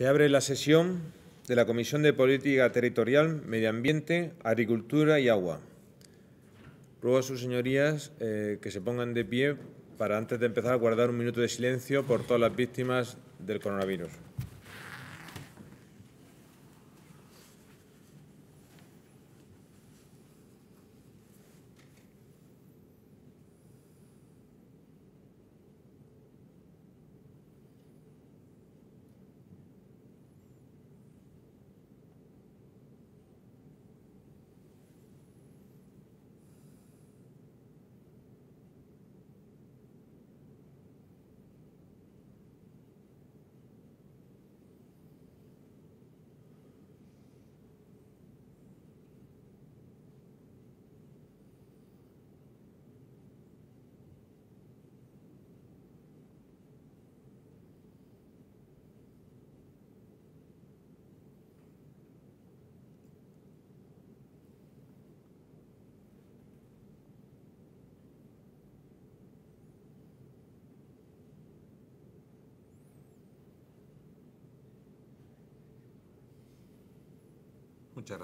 Se abre la sesión de la Comisión de Política Territorial, Medio Ambiente, Agricultura y Agua. Ruego a sus señorías eh, que se pongan de pie para antes de empezar a guardar un minuto de silencio por todas las víctimas del coronavirus. A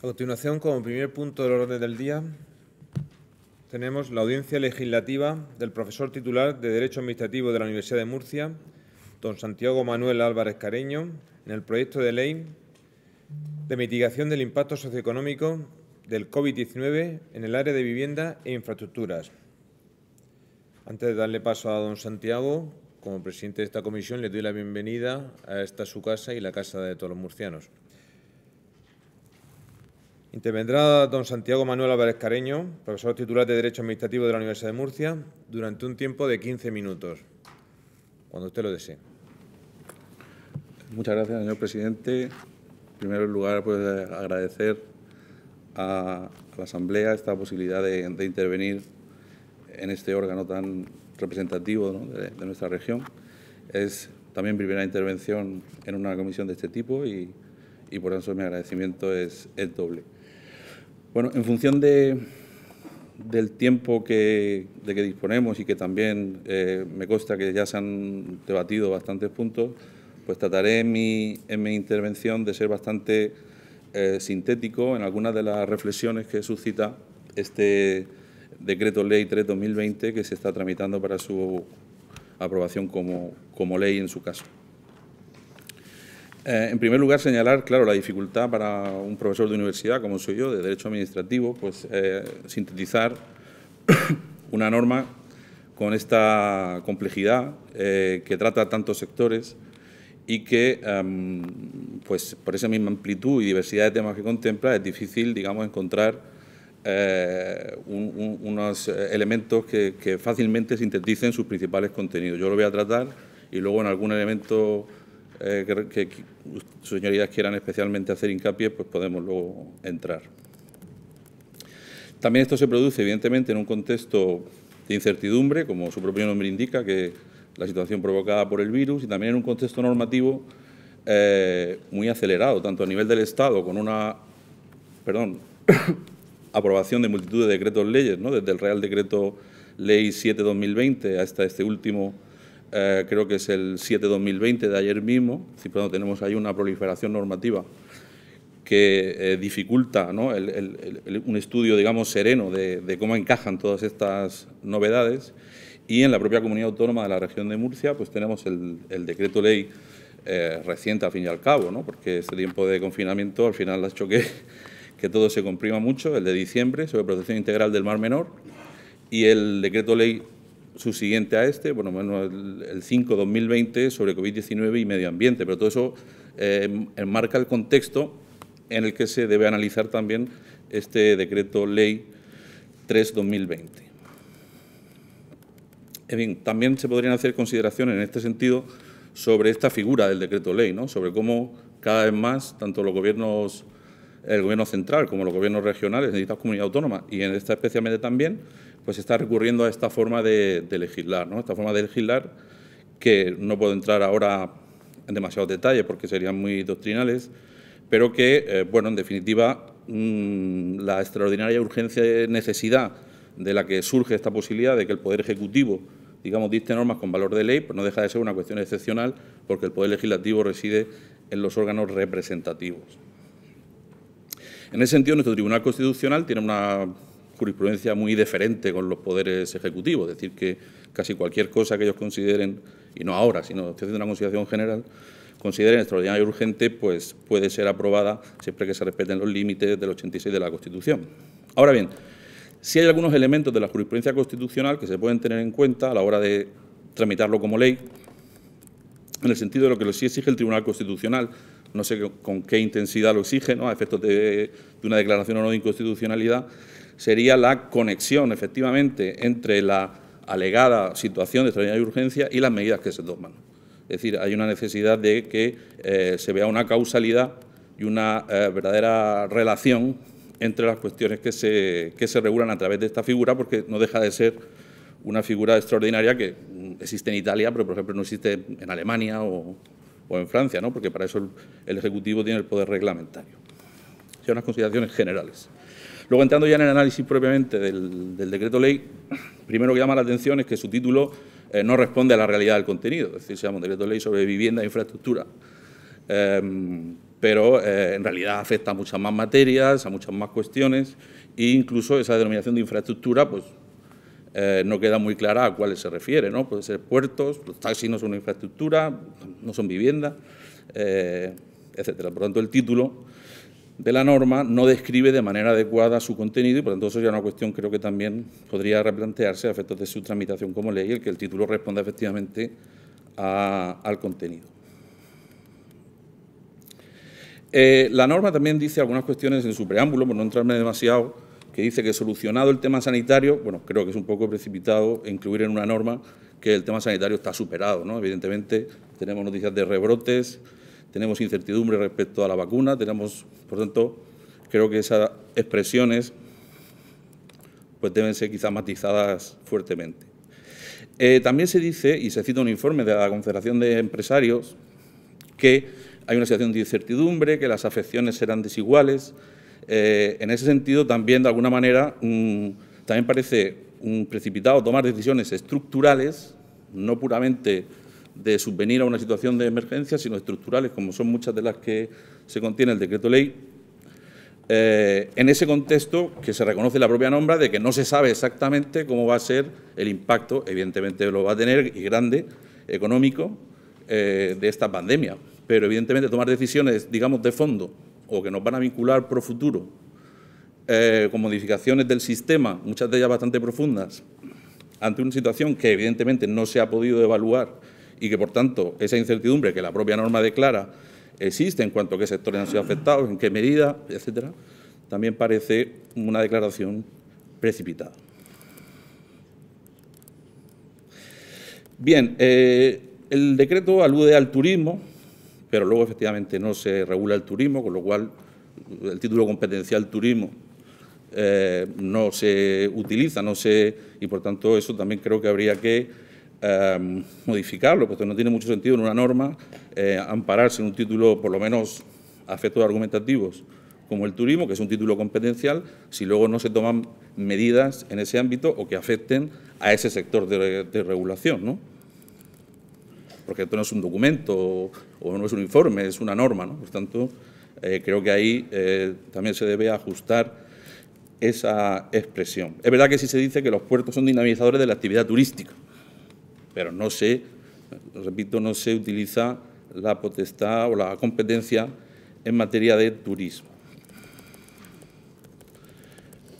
continuación, como primer punto del orden del día, tenemos la audiencia legislativa del profesor titular de Derecho Administrativo de la Universidad de Murcia, don Santiago Manuel Álvarez Careño, en el proyecto de ley de mitigación del impacto socioeconómico del COVID-19 en el área de vivienda e infraestructuras. Antes de darle paso a don Santiago, como presidente de esta comisión, le doy la bienvenida a esta su casa y la casa de todos los murcianos. Intervendrá don Santiago Manuel Álvarez Careño, profesor titular de Derecho Administrativo de la Universidad de Murcia, durante un tiempo de 15 minutos, cuando usted lo desee. Muchas gracias, señor presidente. En primer lugar, pues agradecer a, la Asamblea esta posibilidad de, intervenir en este órgano tan representativo de, nuestra región. Es también primera intervención en una comisión de este tipo y, por eso mi agradecimiento es el doble. Bueno, en función del tiempo que, de que disponemos y que también eh, me consta que ya se han debatido bastantes puntos, pues trataré en mi intervención de ser bastante eh, sintético en algunas de las reflexiones que suscita este decreto ley 3 2020 que se está tramitando para su aprobación como, ley en su caso. Eh, en primer lugar, señalar, claro, la dificultad para un profesor de universidad, como soy yo, de Derecho Administrativo, pues eh, sintetizar una norma con esta complejidad que trata tantos sectores y que, pues por esa misma amplitud y diversidad de temas que contempla, es difícil, digamos, encontrar eh, unos eh, elementos que, que, fácilmente sinteticen sus principales contenidos. Yo lo voy a tratar y luego en algún elemento eh, que, que sus señorías quieran especialmente hacer hincapié, pues podemos luego entrar. También esto se produce, evidentemente, en un contexto de incertidumbre, como su propio nombre indica, que la situación provocada por el virus y también en un contexto normativo eh, muy acelerado, tanto a nivel del Estado, con una perdón, aprobación de multitud de decretos leyes, ¿no? desde el Real Decreto Ley 7-2020 hasta este último, eh, creo que es el 7-2020 de ayer mismo, si tenemos ahí una proliferación normativa que eh, dificulta ¿no? un estudio, digamos, sereno de cómo encajan todas estas novedades. Y en la propia comunidad autónoma de la región de Murcia, pues tenemos el, decreto ley eh, reciente, a fin y al cabo, porque este tiempo de confinamiento al final ha hecho que, todo se comprima mucho, el de diciembre sobre protección integral del mar menor y el decreto ley subsiguiente a este, por lo menos el 5-2020 sobre COVID-19 y medio ambiente, pero todo eso eh, enmarca el contexto en el que se debe analizar también este decreto ley 3-2020 también se podrían hacer consideraciones en este sentido sobre esta figura del decreto ley, ¿no? sobre cómo cada vez más tanto los gobiernos, el gobierno central como los gobiernos regionales, estas comunidades autónomas y en esta especialmente también, pues está recurriendo a esta forma de, legislar, ¿no? esta forma de legislar que no puedo entrar ahora en demasiados detalles porque serían muy doctrinales, pero que, eh, bueno, en definitiva, mm, la extraordinaria urgencia y necesidad de la que surge esta posibilidad de que el Poder Ejecutivo digamos, dicte normas con valor de ley, pero pues no deja de ser una cuestión excepcional porque el Poder Legislativo reside en los órganos representativos. En ese sentido, nuestro Tribunal Constitucional tiene una jurisprudencia muy diferente con los poderes ejecutivos, es decir, que casi cualquier cosa que ellos consideren, y no ahora, sino haciendo una consideración general, consideren extraordinaria y urgente, pues puede ser aprobada siempre que se respeten los límites del 86 de la Constitución. Ahora bien, si hay algunos elementos de la jurisprudencia constitucional que se pueden tener en cuenta a la hora de tramitarlo como ley, en el sentido de lo que sí exige el Tribunal Constitucional, no sé con qué intensidad lo exige, ¿no? a efectos de, una declaración o no de inconstitucionalidad, sería la conexión, efectivamente, entre la alegada situación de extraordinaria y urgencia y las medidas que se toman. Es decir, hay una necesidad de que eh, se vea una causalidad y una eh, verdadera relación entre las cuestiones que se, que se regulan a través de esta figura, porque no deja de ser una figura extraordinaria que mm, existe en Italia, pero por ejemplo no existe en Alemania o, o en Francia, ¿no? porque para eso el, Ejecutivo tiene el poder reglamentario. Son unas consideraciones generales. Luego, entrando ya en el análisis propiamente del, del decreto ley, primero que llama la atención es que su título eh, no responde a la realidad del contenido, es decir, se llama un decreto ley sobre vivienda e infraestructura. Em, pero eh, en realidad afecta a muchas más materias, a muchas más cuestiones e incluso esa denominación de infraestructura pues, eh, no queda muy clara a cuáles se refiere. ¿no? Puede ser puertos, los taxis no son una infraestructura, no son vivienda, eh, etcétera. Por tanto, el título de la norma no describe de manera adecuada su contenido y por lo tanto eso ya es una cuestión creo que también podría replantearse a efectos de su tramitación como ley, el que el título responda efectivamente al contenido. Eh, la norma también dice algunas cuestiones en su preámbulo, por no entrarme demasiado, que dice que solucionado el tema sanitario, bueno, creo que es un poco precipitado incluir en una norma que el tema sanitario está superado, ¿no? Evidentemente tenemos noticias de rebrotes, tenemos incertidumbre respecto a la vacuna, tenemos, por tanto, creo que esas expresiones pues deben ser quizás matizadas fuertemente. Eh, también se dice, y se cita un informe de la Confederación de Empresarios, que hay una situación de incertidumbre, que las afecciones serán desiguales. Eh, en ese sentido, también, de alguna manera, también parece un precipitado tomar decisiones estructurales, no puramente de subvenir a una situación de emergencia, sino estructurales, como son muchas de las que se contiene el decreto ley. Eh, en ese contexto que se reconoce la propia nombra de que no se sabe exactamente cómo va a ser el impacto, evidentemente lo va a tener y grande, económico, eh, de esta pandemia pero evidentemente tomar decisiones, digamos, de fondo o que nos van a vincular pro futuro, eh, con modificaciones del sistema, muchas de ellas bastante profundas, ante una situación que evidentemente no se ha podido evaluar y que, por tanto, esa incertidumbre que la propia norma declara existe en cuanto a qué sectores han sido afectados, en qué medida, etcétera, también parece una declaración precipitada. Bien, eh, el decreto alude al turismo, pero luego efectivamente no se regula el turismo, con lo cual el título competencial turismo eh, no se utiliza, no se, y por tanto eso también creo que habría que em, modificarlo, porque no tiene mucho sentido en una norma eh, ampararse en un título, por lo menos a efectos argumentativos, como el turismo, que es un título competencial, si luego no se toman medidas en ese ámbito o que afecten a ese sector de, regulación, ¿no? Porque esto no es un documento o no es un informe, es una norma. ¿no? Por tanto, eh, creo que ahí eh, también se debe ajustar esa expresión. Es verdad que sí se dice que los puertos son dinamizadores de la actividad turística, pero no se, repito, no se utiliza la potestad o la competencia en materia de turismo.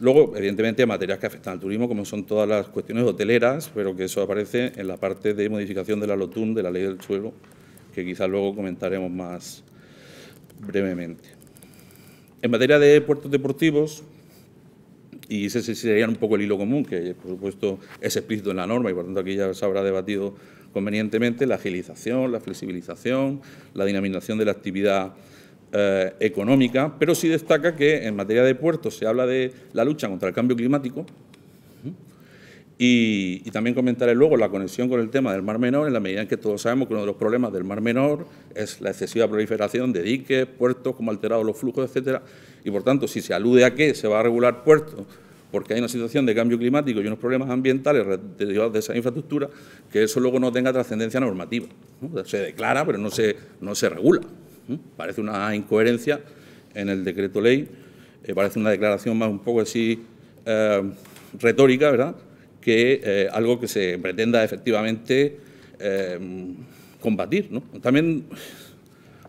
Luego, evidentemente, hay materias que afectan al turismo, como son todas las cuestiones hoteleras, pero que eso aparece en la parte de modificación de la LOTUN, de la ley del suelo, que quizás luego comentaremos más brevemente. En materia de puertos deportivos, y ese sería un poco el hilo común, que por supuesto es explícito en la norma y por tanto aquí ya se habrá debatido convenientemente, la agilización, la flexibilización, la dinamización de la actividad eh, económica, pero sí destaca que en materia de puertos se habla de la lucha contra el cambio climático, y, también comentaré luego la conexión con el tema del Mar Menor, en la medida en que todos sabemos que uno de los problemas del Mar Menor es la excesiva proliferación de diques, puertos, cómo alterado los flujos, etcétera. Y por tanto, si se alude a que se va a regular puertos, porque hay una situación de cambio climático y unos problemas ambientales derivados de esa infraestructura, que eso luego no tenga trascendencia normativa. Se declara, pero no se, no se regula. Parece una incoherencia en el decreto ley, eh, parece una declaración más un poco así eh, retórica, ¿verdad? que eh, algo que se pretenda efectivamente eh, combatir. También,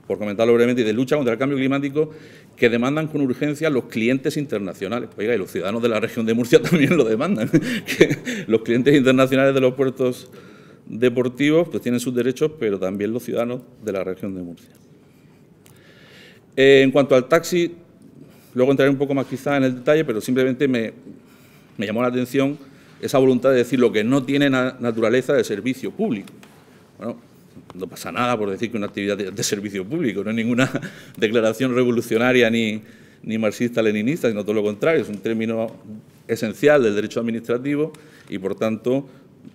por comentarlo brevemente, de lucha contra el cambio climático que demandan con urgencia los clientes internacionales. Pues, oiga, y los ciudadanos de la región de Murcia también lo demandan. los clientes internacionales de los puertos deportivos pues tienen sus derechos, pero también los ciudadanos de la región de Murcia. Eh, en cuanto al taxi, luego entraré un poco más quizá en el detalle, pero simplemente me llamó la atención esa voluntad de decir lo que no tiene naturaleza de servicio público. Bueno, no pasa nada por decir que una actividad de, servicio público, no es ninguna declaración revolucionaria ni, ni marxista-leninista, sino todo lo contrario, es un término esencial del derecho administrativo y, por tanto,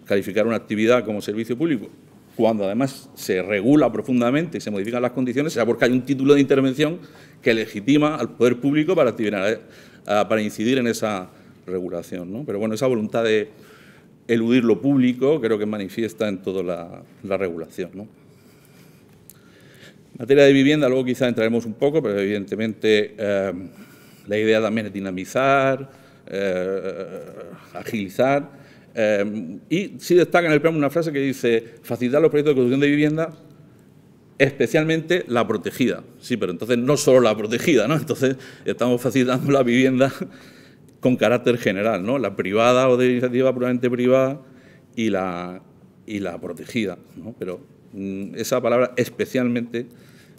calificar una actividad como servicio público, cuando además se regula profundamente y se modifican las condiciones, es porque hay un título de intervención que legitima al poder público para, eh, para incidir en esa regulación. ¿no? Pero bueno, esa voluntad de eludir lo público creo que manifiesta en toda la, regulación. ¿no? En materia de vivienda, luego quizá entraremos un poco, pero evidentemente eh, la idea también es dinamizar, eh, agilizar. Eh, y sí destaca en el plan una frase que dice, facilitar los proyectos de construcción de vivienda especialmente la protegida. Sí, pero entonces no solo la protegida, ¿no? Entonces estamos facilitando la vivienda con carácter general, ¿no? la privada o de iniciativa puramente privada y la, y la protegida. ¿no? Pero mm, esa palabra especialmente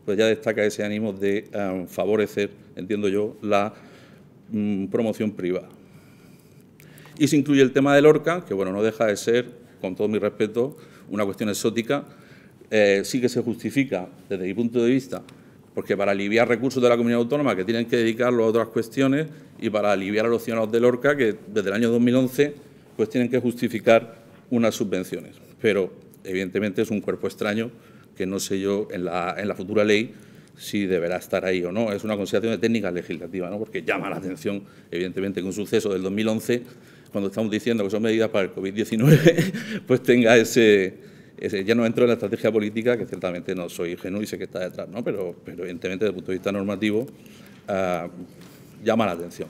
pues ya destaca ese ánimo de eh, favorecer, entiendo yo, la mm, promoción privada. Y se incluye el tema del ORCA, que bueno, no deja de ser, con todo mi respeto, una cuestión exótica, eh, sí que se justifica desde mi punto de vista porque para aliviar recursos de la comunidad autónoma que tienen que dedicarlo a otras cuestiones y para aliviar a los ciudadanos de Lorca que desde el año 2011 pues tienen que justificar unas subvenciones. Pero evidentemente es un cuerpo extraño que no sé yo en la, en la futura ley si deberá estar ahí o no. Es una consideración de técnica legislativa, ¿no? porque llama la atención, evidentemente, que un suceso del 2011, cuando estamos diciendo que son medidas para el COVID-19, pues tenga ese, eh, ya no entro en la estrategia política, que ciertamente no soy ingenuo y sé que está detrás, ¿no? pero, evidentemente desde el punto de vista normativo ah, llama la atención.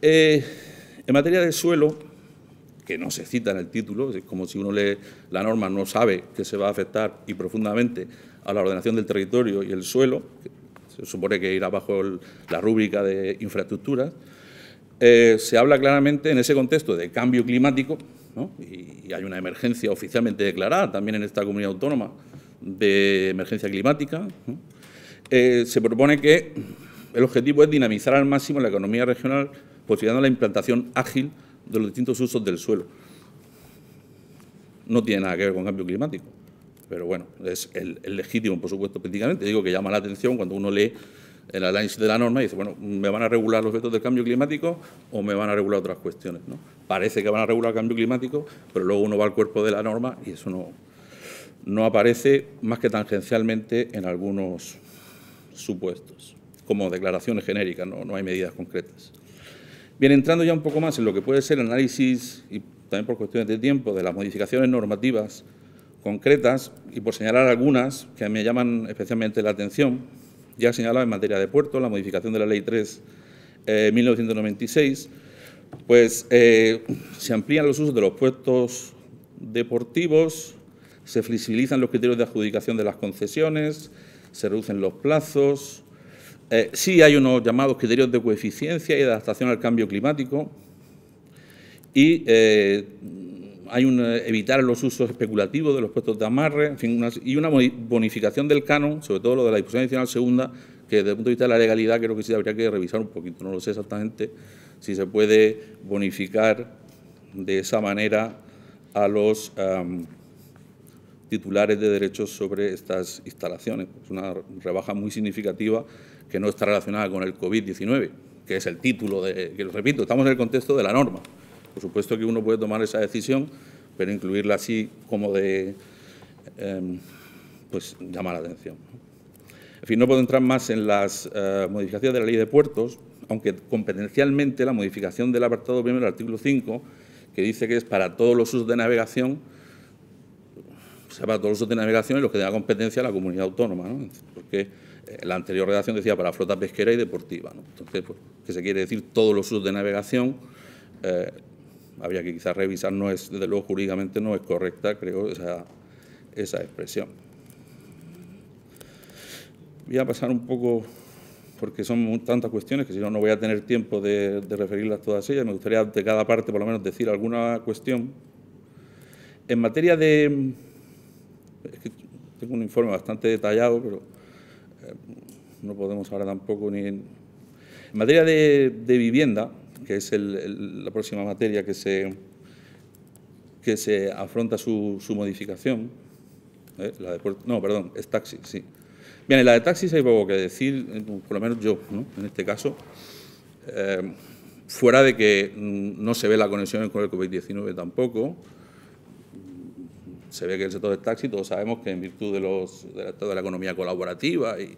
Eh, en materia de suelo, que no se cita en el título, es como si uno lee la norma, no sabe que se va a afectar y profundamente a la ordenación del territorio y el suelo, se supone que irá bajo la rúbrica de infraestructuras, eh, se habla claramente en ese contexto de cambio climático, y, hay una emergencia oficialmente declarada también en esta comunidad autónoma de emergencia climática, eh, se propone que el objetivo es dinamizar al máximo la economía regional, posicionando la implantación ágil de los distintos usos del suelo. No tiene nada que ver con cambio climático, pero bueno, es el, legítimo, por supuesto, políticamente. Digo que llama la atención cuando uno lee el análisis de la norma y dice, bueno, ¿me van a regular los efectos del cambio climático o me van a regular otras cuestiones? ¿no? Parece que van a regular el cambio climático, pero luego uno va al cuerpo de la norma y eso no, no aparece más que tangencialmente en algunos supuestos, como declaraciones genéricas, no, no hay medidas concretas. Bien, entrando ya un poco más en lo que puede ser el análisis, y también por cuestiones de tiempo, de las modificaciones normativas concretas, y por señalar algunas que me llaman especialmente la atención, ya señalaba en materia de puertos, la modificación de la Ley 3 1996, eh, pues eh, se amplían los usos de los puertos deportivos, se flexibilizan los criterios de adjudicación de las concesiones, se reducen los plazos. Eh, sí hay unos llamados criterios de coeficiencia y adaptación al cambio climático y hay un eh, evitar los usos especulativos de los puestos de amarre, en fin, y una bonificación del canon, sobre todo lo de la disposición adicional segunda, que desde el punto de vista de la legalidad creo que sí habría que revisar un poquito, no lo sé exactamente, si se puede bonificar de esa manera a los titulares de derechos sobre estas instalaciones. Es una rebaja muy significativa que no está relacionada con el COVID-19, que es el título, de, que lo repito, estamos en el contexto de la norma. Por supuesto que uno puede tomar esa decisión, pero incluirla así como de, em, pues llama la atención. En fin, no puedo entrar más en las eh, modificaciones de la ley de puertos, aunque competencialmente la modificación del apartado primero del artículo 5, que dice que es para todos los usos de navegación, o sea, para todos los usos de navegación y los que da competencia a la comunidad autónoma, ¿no? porque eh, la anterior redacción decía para flota pesquera y deportiva. ¿no? Entonces, pues, ¿qué que se quiere decir todos los usos de navegación eh, habría que quizás revisar, no es, desde luego jurídicamente no es correcta, creo, esa, esa expresión. Voy a pasar un poco, porque son tantas cuestiones que si no, no voy a tener tiempo de, referirlas todas ellas. Me gustaría de cada parte, por lo menos, decir alguna cuestión. En materia de... Es que tengo un informe bastante detallado, pero eh, no podemos ahora tampoco ni... En, materia de vivienda, que es la próxima materia que se, que se afronta su, su modificación. ¿eh? La de, no, perdón, es taxi, sí. Bien, en la de taxis hay poco que decir, por lo menos yo, en este caso, eh, fuera de que no se ve la conexión con el COVID-19 tampoco, se ve que el sector de taxi, todos sabemos que en virtud de, los, de, la, la economía colaborativa y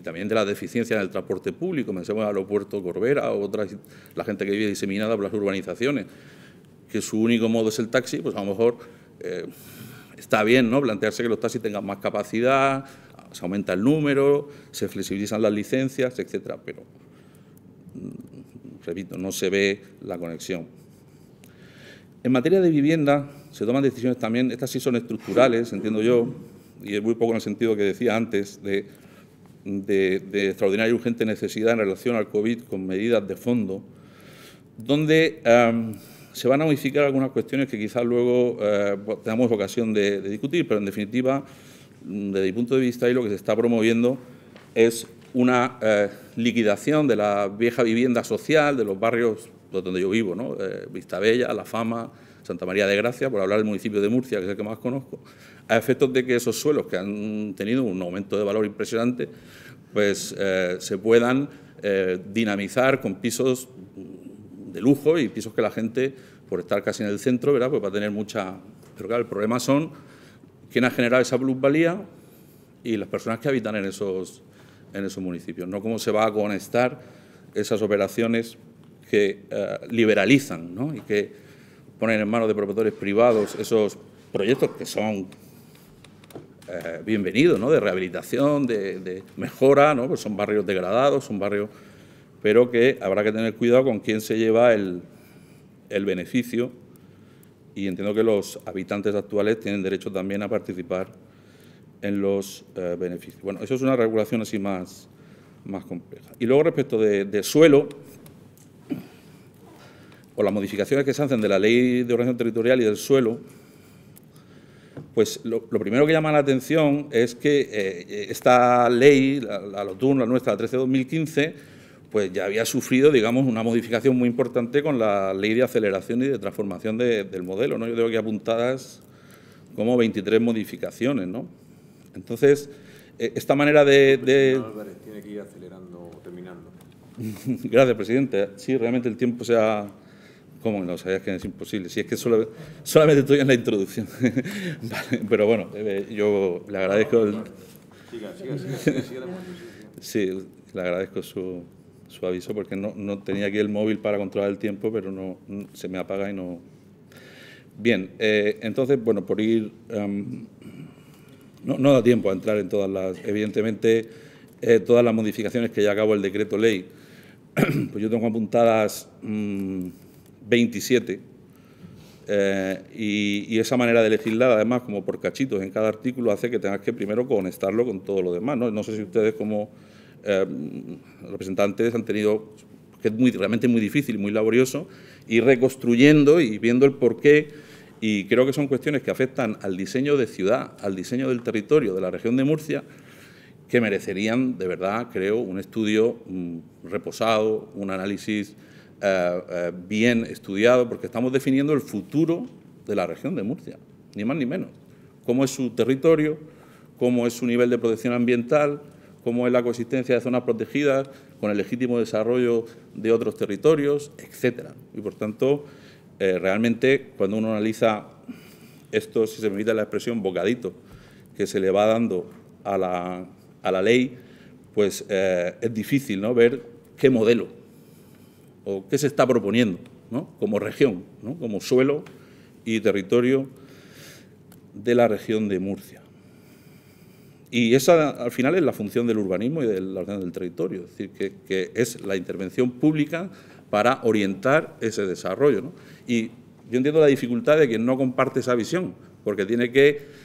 y también de la deficiencia en el transporte público, pensemos en el aeropuerto Corbera, otra, la gente que vive diseminada por las urbanizaciones, que su único modo es el taxi, pues a lo mejor eh, está bien ¿no? plantearse que los taxis tengan más capacidad, se aumenta el número, se flexibilizan las licencias, etcétera, pero mm, repito, no se ve la conexión. En materia de vivienda, se toman decisiones también, estas sí son estructurales, entiendo yo, y es muy poco en el sentido que decía antes, de de, extraordinaria y urgente necesidad en relación al COVID con medidas de fondo, donde se van a modificar algunas cuestiones que quizás luego eh, tengamos ocasión de, discutir, pero en definitiva, mm, desde mi punto de vista, y lo que se está promoviendo es una eh, liquidación de la vieja vivienda social de los barrios donde yo vivo, ¿no? Eh, Bella, La Fama, Santa María de Gracia, por hablar del municipio de Murcia, que es el que más conozco, a efectos de que esos suelos que han tenido un aumento de valor impresionante, pues eh, se puedan eh, dinamizar con pisos de lujo y pisos que la gente, por estar casi en el centro, ¿verdad? pues va a tener mucha... Pero claro, el problema son quién ha generado esa plusvalía y las personas que habitan en esos, en esos municipios, no cómo se va a conectar esas operaciones que eh, liberalizan ¿no? y que poner en manos de propietarios privados esos proyectos que son eh, bienvenidos, ¿no? de rehabilitación, de, mejora, ¿no? Pues son barrios degradados, son barrios, pero que habrá que tener cuidado con quién se lleva el, beneficio y entiendo que los habitantes actuales tienen derecho también a participar en los eh, beneficios. Bueno, eso es una regulación así más, más compleja. Y luego respecto de suelo, las modificaciones que se hacen de la Ley de Organización Territorial y del Suelo, pues lo, primero que llama la atención es que eh, eh, esta ley, la, la nuestra, la 13 2015, pues ya había sufrido, digamos, una modificación muy importante con la ley de aceleración y de transformación del modelo, ¿no? Yo tengo que apuntadas como 23 modificaciones, ¿no? Entonces, eh, esta manera de... de... Álvarez tiene que ir acelerando o terminando. Gracias, presidente. Sí, realmente el tiempo se ha, ¿Cómo no sabías que es imposible? Si es que solo, solamente estoy en la introducción. pero bueno, eh, yo le agradezco... Siga, siga, siga, Sí, le agradezco su, aviso porque no, tenía aquí el móvil para controlar el tiempo, pero no, se me apaga y no... Bien, eh, entonces, bueno, por ir... Em, no, da tiempo a entrar en todas las... Evidentemente, eh, todas las modificaciones que ya acabó el decreto ley. pues yo tengo apuntadas... Mm, 27, eh, y, esa manera de legislar, además, como por cachitos en cada artículo, hace que tengas que primero conectarlo con todo lo demás. No, sé si ustedes como eh, representantes han tenido, que es muy, realmente muy difícil muy laborioso, ir reconstruyendo y viendo el porqué. Y creo que son cuestiones que afectan al diseño de ciudad, al diseño del territorio de la región de Murcia, que merecerían, de verdad, creo, un estudio mm, reposado, un análisis eh, eh, bien estudiado, porque estamos definiendo el futuro de la región de Murcia, ni más ni menos. Cómo es su territorio, cómo es su nivel de protección ambiental, cómo es la coexistencia de zonas protegidas con el legítimo desarrollo de otros territorios, etcétera. Y por tanto, eh, realmente cuando uno analiza esto, si se me permite la expresión, bocadito que se le va dando a la, ley, pues es difícil ¿no? ver qué modelo o qué se está proponiendo ¿no? como región, como suelo y territorio de la región de Murcia. Y esa al final es la función del urbanismo y de la del territorio, es decir, que, es la intervención pública para orientar ese desarrollo. Y yo entiendo la dificultad de quien no comparte esa visión, porque tiene que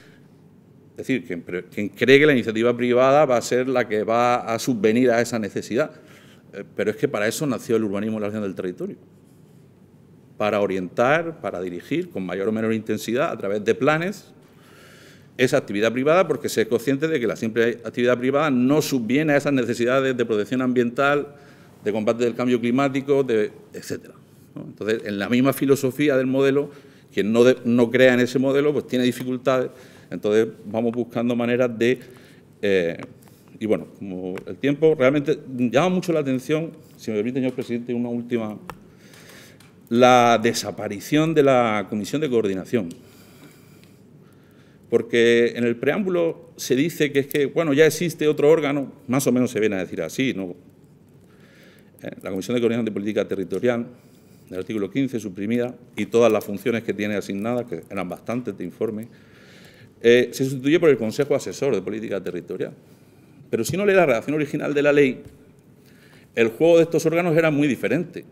es decir, quien cree que la iniciativa privada va a ser la que va a subvenir a esa necesidad. Eh, pero es que para eso nació el urbanismo y la región del territorio, para orientar, para dirigir con mayor o menor intensidad a través de planes esa actividad privada porque se es consciente de que la simple actividad privada no subviene a esas necesidades de protección ambiental, de combate del cambio climático, de, etc. Entonces, en la misma filosofía del modelo, quien no, no crea en ese modelo pues tiene dificultades, entonces vamos buscando maneras de... Eh, y bueno, como el tiempo, realmente llama mucho la atención, si me permite, señor presidente, una última, la desaparición de la comisión de coordinación. Porque en el preámbulo se dice que es que, bueno, ya existe otro órgano, más o menos se viene a decir así, ¿no? Eh, la Comisión de Coordinación de Política Territorial, del artículo 15, suprimida, y todas las funciones que tiene asignadas, que eran bastantes de informe, eh, se sustituye por el Consejo Asesor de Política Territorial. Pero si no lee la redacción original de la ley, el juego de estos órganos era muy diferente.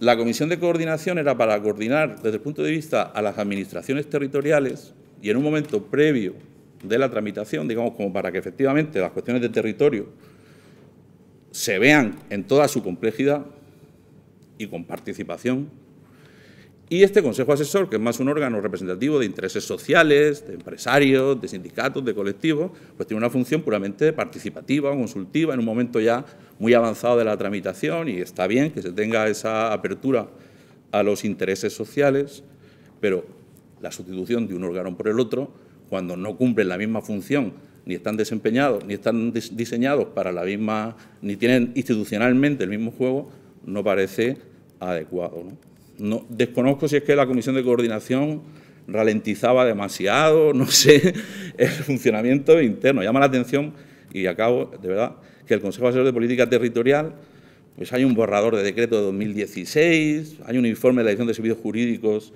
La comisión de coordinación era para coordinar desde el punto de vista a las administraciones territoriales y en un momento previo de la tramitación, digamos, como para que efectivamente las cuestiones de territorio se vean en toda su complejidad y con participación y este Consejo Asesor, que es más un órgano representativo de intereses sociales, de empresarios, de sindicatos, de colectivos, pues tiene una función puramente participativa, o consultiva, en un momento ya muy avanzado de la tramitación y está bien que se tenga esa apertura a los intereses sociales, pero la sustitución de un órgano por el otro, cuando no cumplen la misma función, ni están desempeñados, ni están diseñados para la misma, ni tienen institucionalmente el mismo juego, no parece adecuado. ¿no? No, desconozco si es que la comisión de coordinación ralentizaba demasiado, no sé, el funcionamiento interno. Llama la atención, y acabo, de verdad, que el Consejo Asesor de Política Territorial, pues hay un borrador de decreto de 2016, hay un informe de la edición de Servicios Jurídicos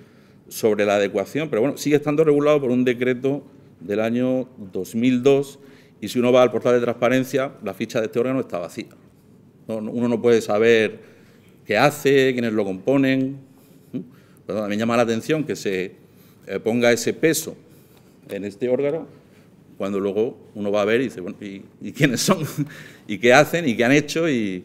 sobre la adecuación, pero bueno, sigue estando regulado por un decreto del año 2002 y si uno va al portal de transparencia, la ficha de este órgano está vacía. uno no puede saber qué hace, quiénes lo componen, ¿verdad? Me llama la atención que se eh, ponga ese peso en este órgano cuando luego uno va a ver y dice, bueno, ¿y, quiénes son? ¿Y qué hacen? ¿Y qué han hecho? Y,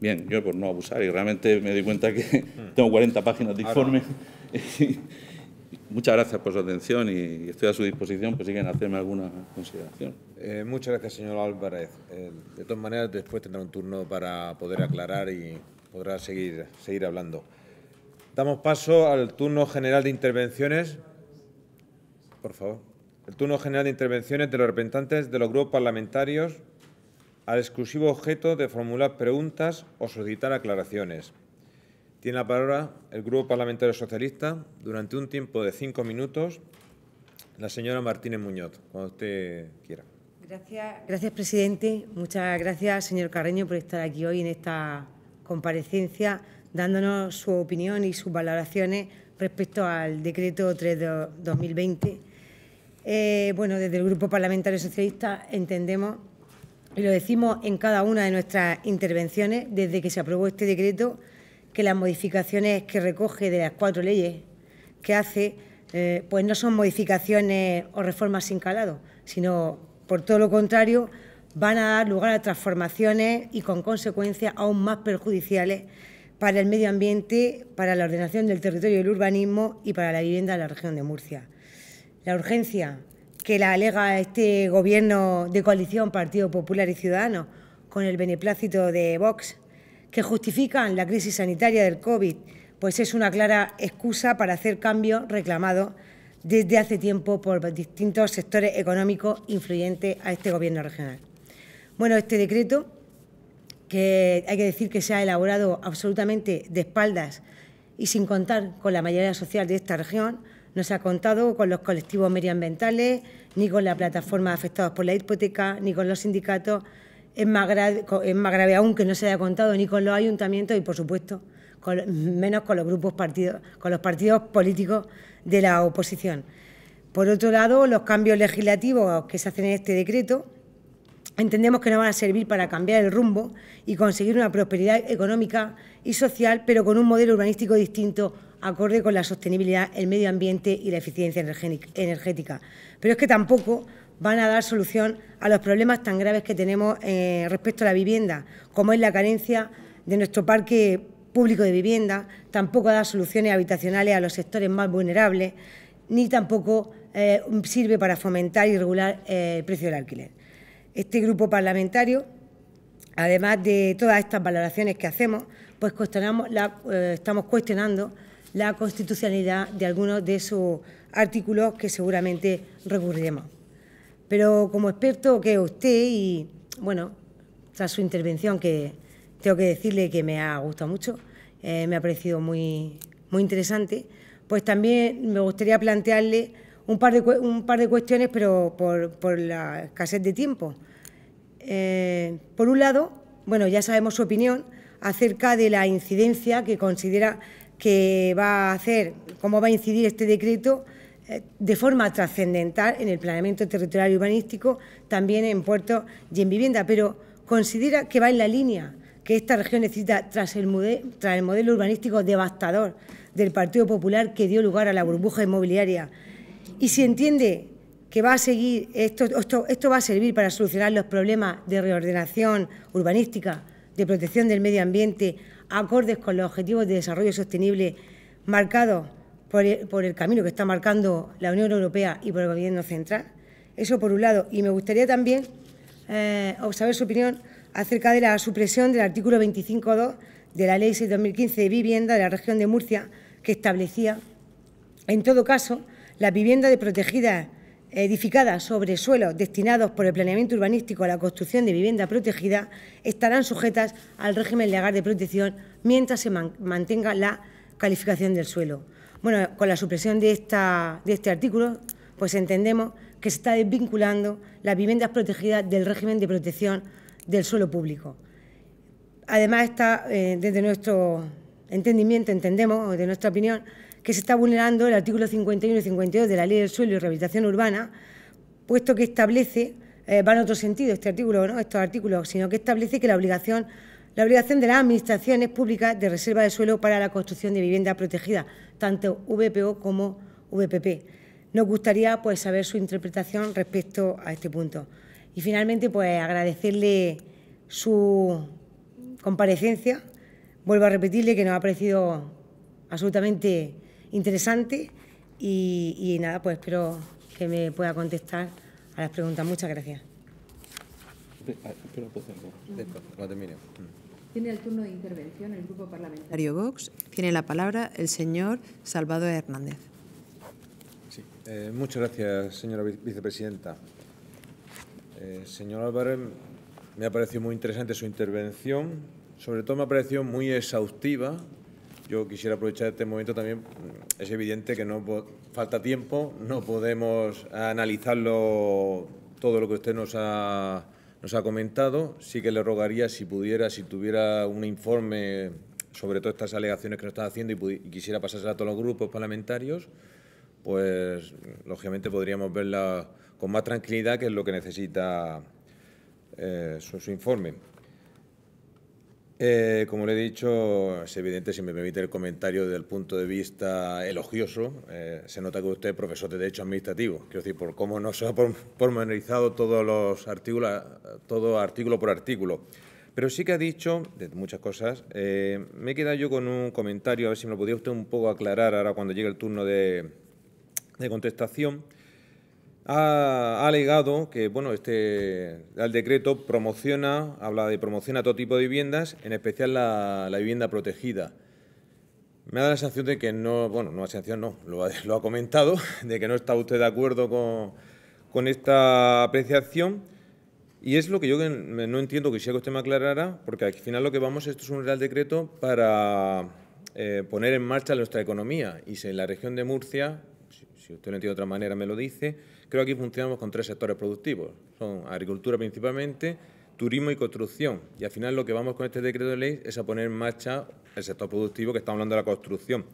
bien, yo por no abusar, y realmente me doy cuenta que tengo 40 páginas de informe. Muchas gracias por su atención y estoy a su disposición, pues si quieren hacerme alguna consideración. Eh, muchas gracias, señor Álvarez. Eh, de todas maneras, después tendrá un turno para poder aclarar y podrá seguir, seguir hablando. Damos paso al turno general de intervenciones. Por favor. El turno general de intervenciones de los representantes de los grupos parlamentarios al exclusivo objeto de formular preguntas o solicitar aclaraciones. Tiene la palabra el Grupo Parlamentario Socialista durante un tiempo de cinco minutos. La señora Martínez Muñoz, cuando usted quiera. Gracias, gracias presidente. Muchas gracias, señor Carreño, por estar aquí hoy en esta comparecencia dándonos su opinión y sus valoraciones respecto al decreto 3-2020. Eh, bueno, desde el Grupo Parlamentario Socialista entendemos, y lo decimos en cada una de nuestras intervenciones desde que se aprobó este decreto, que las modificaciones que recoge de las cuatro leyes que hace, eh, pues no son modificaciones o reformas sin calado, sino, por todo lo contrario, van a dar lugar a transformaciones y con consecuencias aún más perjudiciales para el medio ambiente, para la ordenación del territorio y el urbanismo y para la vivienda de la región de Murcia. La urgencia que la alega este gobierno de coalición Partido Popular y Ciudadanos con el beneplácito de Vox, que justifican la crisis sanitaria del COVID, pues es una clara excusa para hacer cambios reclamados desde hace tiempo por distintos sectores económicos influyentes a este gobierno regional. Bueno, este decreto que hay que decir que se ha elaborado absolutamente de espaldas y sin contar con la mayoría social de esta región, no se ha contado con los colectivos medioambientales, ni con la plataforma afectados por la hipoteca, ni con los sindicatos. Es más, grave, es más grave aún que no se haya contado ni con los ayuntamientos y, por supuesto, menos con los grupos partidos, con los partidos políticos de la oposición. Por otro lado, los cambios legislativos que se hacen en este decreto entendemos que no van a servir para cambiar el rumbo y conseguir una prosperidad económica y social, pero con un modelo urbanístico distinto acorde con la sostenibilidad, el medio ambiente y la eficiencia energética. Pero es que tampoco van a dar solución a los problemas tan graves que tenemos eh, respecto a la vivienda, como es la carencia de nuestro parque público de vivienda, tampoco da soluciones habitacionales a los sectores más vulnerables, ni tampoco eh, sirve para fomentar y regular eh, el precio del alquiler. Este grupo parlamentario, además de todas estas valoraciones que hacemos, pues cuestionamos eh, estamos cuestionando la constitucionalidad de algunos de esos artículos que seguramente recurriremos. Pero como experto que es usted y, bueno, tras su intervención que tengo que decirle que me ha gustado mucho, eh, me ha parecido muy, muy interesante, pues también me gustaría plantearle un par de, cuestiones, pero por, la escasez de tiempo. Eh, por un lado, bueno, ya sabemos su opinión acerca de la incidencia que considera que va a hacer, cómo va a incidir este decreto eh, de forma trascendental en el planeamiento territorial urbanístico, también en puertos y en vivienda, pero considera que va en la línea que esta región necesita tras el, tras el modelo urbanístico devastador del Partido Popular que dio lugar a la burbuja inmobiliaria y si entiende que va a seguir, esto, esto, va a servir para solucionar los problemas de reordenación urbanística, de protección del medio ambiente, acordes con los objetivos de desarrollo sostenible marcados por el, camino que está marcando la Unión Europea y por el Gobierno Central. Eso por un lado. Y me gustaría también eh, saber su opinión acerca de la supresión del artículo 25.2 de la Ley 6-2015 de Vivienda de la región de Murcia, que establecía, en todo caso, las viviendas de protegidas edificadas sobre suelos destinados por el planeamiento urbanístico a la construcción de vivienda protegida estarán sujetas al régimen legal de protección mientras se mantenga la calificación del suelo. Bueno, con la supresión de, esta, de este artículo, pues entendemos que se está desvinculando las viviendas protegidas del régimen de protección del suelo público. Además, está, eh, desde nuestro entendimiento, entendemos, o de nuestra opinión, que se está vulnerando el artículo 51 y 52 de la Ley del Suelo y Rehabilitación Urbana, puesto que establece, eh, va en otro sentido este artículo, no estos artículos, sino que establece que la obligación, la obligación de las administraciones públicas de reserva de suelo para la construcción de vivienda protegida, tanto VPO como VPP. Nos gustaría pues, saber su interpretación respecto a este punto. Y finalmente, pues agradecerle su comparecencia. Vuelvo a repetirle que nos ha parecido absolutamente interesante y, nada, pues espero que me pueda contestar a las preguntas. Muchas gracias. Tiene el turno de intervención el Grupo Parlamentario Vox. Tiene la palabra el señor Salvador Hernández. Sí, eh, muchas gracias, señora vicepresidenta. Eh, señor Álvarez, me ha parecido muy interesante su intervención. Sobre todo me ha parecido muy exhaustiva yo quisiera aprovechar este momento también. Es evidente que no falta tiempo, no podemos analizarlo todo lo que usted nos ha, nos ha comentado. Sí que le rogaría si pudiera, si tuviera un informe sobre todas estas alegaciones que nos está haciendo y, quisiera pasárselo a todos los grupos parlamentarios, pues lógicamente podríamos verla con más tranquilidad, que es lo que necesita eh, su informe. Eh, como le he dicho, es evidente, si me permite el comentario desde el punto de vista elogioso, eh, se nota que usted es profesor de Derecho Administrativo. Quiero decir, por cómo no se ha pormenorizado todos los artículos, todo artículo por artículo. Pero sí que ha dicho, de muchas cosas, eh, me he quedado yo con un comentario, a ver si me lo podía usted un poco aclarar ahora cuando llegue el turno de, de contestación ha alegado que bueno, este, el decreto promociona, habla de promociona todo tipo de viviendas, en especial la, vivienda protegida. Me da la sensación de que no, bueno, no la sensación no, lo ha, comentado, de que no está usted de acuerdo con, con esta apreciación. Y es lo que yo no entiendo, quisiera que usted me aclarara, porque al final lo que vamos, esto es un real decreto para eh, poner en marcha nuestra economía. Y si en la región de Murcia, si, usted lo entiende de otra manera me lo dice, Creo que aquí funcionamos con tres sectores productivos. Son agricultura principalmente, turismo y construcción. Y al final lo que vamos con este decreto de ley es a poner en marcha el sector productivo que está hablando de la construcción.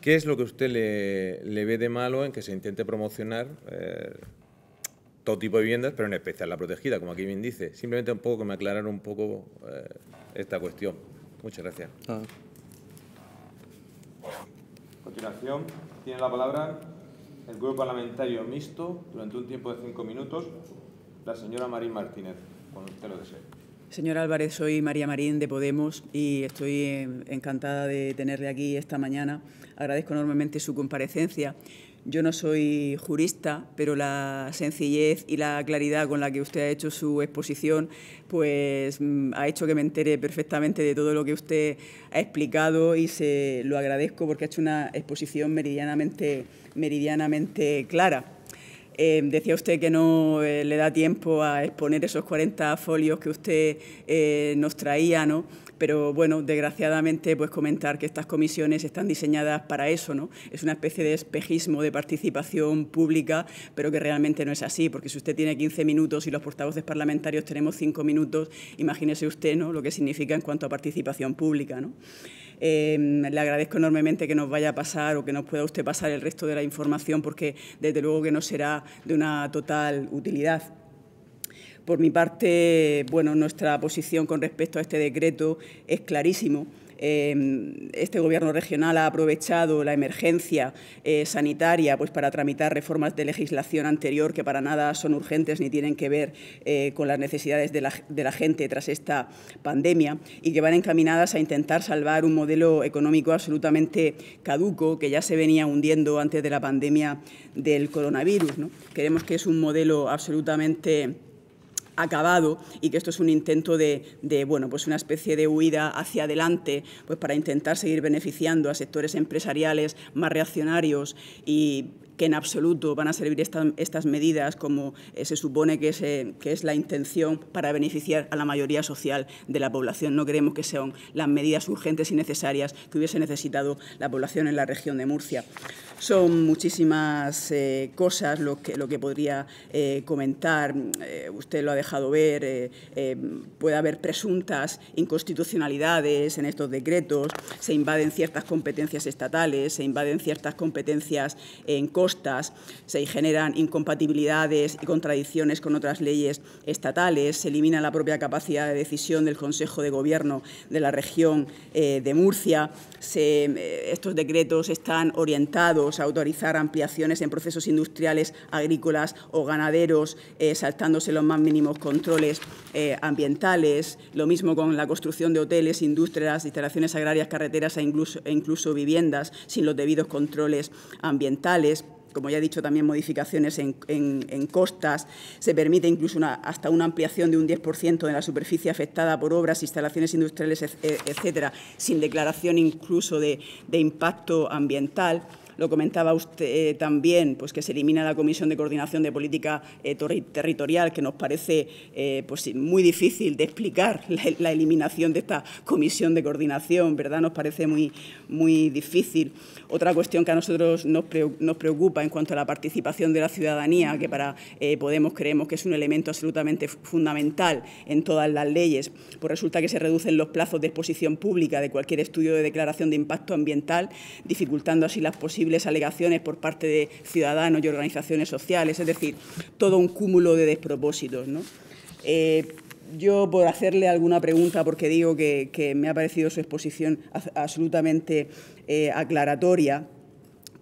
¿Qué es lo que usted le, ve de malo en que se intente promocionar eh, todo tipo de viviendas, pero en especial la protegida, como aquí bien dice? Simplemente un poco que me aclarara un poco eh, esta cuestión. Muchas gracias. Ah. continuación, tiene la palabra el Grupo Parlamentario Mixto, durante un tiempo de cinco minutos, la señora Marín Martínez, cuando usted lo desee. Señora Álvarez, soy María Marín de Podemos y estoy encantada de tenerle aquí esta mañana. Agradezco enormemente su comparecencia. Yo no soy jurista, pero la sencillez y la claridad con la que usted ha hecho su exposición, pues mm, ha hecho que me entere perfectamente de todo lo que usted ha explicado y se lo agradezco porque ha hecho una exposición meridianamente, clara. Eh, decía usted que no eh, le da tiempo a exponer esos 40 folios que usted eh, nos traía, ¿no? pero bueno, desgraciadamente pues comentar que estas comisiones están diseñadas para eso, ¿no? Es una especie de espejismo de participación pública, pero que realmente no es así, porque si usted tiene 15 minutos y los portavoces parlamentarios tenemos 5 minutos, imagínese usted, ¿no?, lo que significa en cuanto a participación pública, ¿no? Em, le agradezco enormemente que nos vaya a pasar o que nos pueda usted pasar el resto de la información porque desde luego que no será de una total utilidad. Por mi parte, bueno, nuestra posición con respecto a este decreto es clarísimo em, este gobierno regional ha aprovechado la emergencia eh, sanitaria pues, para tramitar reformas de legislación anterior que para nada son urgentes ni tienen que ver eh, con las necesidades de la, gente tras esta pandemia y que van encaminadas a intentar salvar un modelo económico absolutamente caduco que ya se venía hundiendo antes de la pandemia del coronavirus. ¿no? Queremos que es un modelo absolutamente acabado y que esto es un intento de, bueno, pues una especie de huida hacia adelante pues para intentar seguir beneficiando a sectores empresariales más reaccionarios y que en absoluto van a servir estas medidas como eh, se supone que es, eh, que es la intención para beneficiar a la mayoría social de la población. No queremos que sean las medidas urgentes y necesarias que hubiese necesitado la población en la región de Murcia. Son muchísimas eh, cosas lo que, lo que podría eh, comentar. Eh, usted lo ha dejado ver. puede haber presuntas inconstitucionalidades en estos decretos. Se invaden ciertas competencias estatales, se invaden ciertas competencias en costas, se generan incompatibilidades y contradicciones con otras leyes estatales, se elimina la propia capacidad de decisión del Consejo de Gobierno de la región de Murcia. estos decretos están orientados pues, autorizar ampliaciones en procesos industriales, agrícolas o ganaderos, eh, saltándose los más mínimos controles eh, ambientales. Lo mismo con la construcción de hoteles, industrias, instalaciones agrarias, carreteras e, e incluso, viviendas, sin los debidos controles ambientales como ya he dicho, también modificaciones en, costas. Se permite incluso hasta una ampliación de un 10% de la superficie afectada por obras, instalaciones industriales, etcétera, sin declaración incluso de impacto ambiental lo comentaba usted eh, también, pues que se elimina la Comisión de Coordinación de Política eh, Territorial, que nos parece eh, pues muy difícil de explicar la, eliminación de esta Comisión de Coordinación, ¿verdad? Nos parece muy, muy difícil. Otra cuestión que a nosotros nos, preocupa en cuanto a la participación de la ciudadanía, que para Podemos creemos que es un elemento absolutamente fundamental en todas las leyes, pues resulta que se reducen los plazos de exposición pública de cualquier estudio de declaración de impacto ambiental, dificultando así las posibles alegaciones por parte de ciudadanos y organizaciones sociales, es decir, todo un cúmulo de despropósitos. Eh, yo por hacerle alguna pregunta, porque digo que, me ha parecido su exposición absolutamente eh, aclaratoria,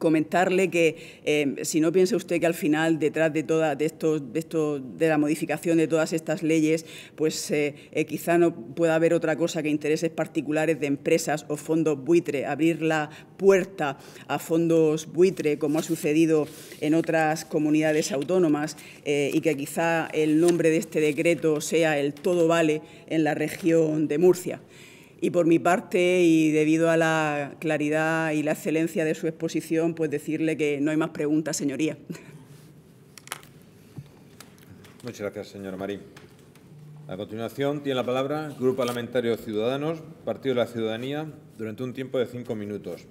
comentarle que eh, si no piensa usted que al final detrás de toda estos de esto de la modificación de todas estas leyes, pues eh, eh, quizá no pueda haber otra cosa que intereses particulares de empresas o fondos buitre, abrir la puerta a fondos buitre como ha sucedido en otras comunidades autónomas y que quizá el nombre de este decreto sea el todo vale en la región de Murcia. Y por mi parte, y debido a la claridad y la excelencia de su exposición, pues decirle que no hay más preguntas, señoría. Muchas gracias, señora Marín. A continuación, tiene la palabra el Grupo Parlamentario Ciudadanos, Partido de la Ciudadanía, durante un tiempo de cinco minutos.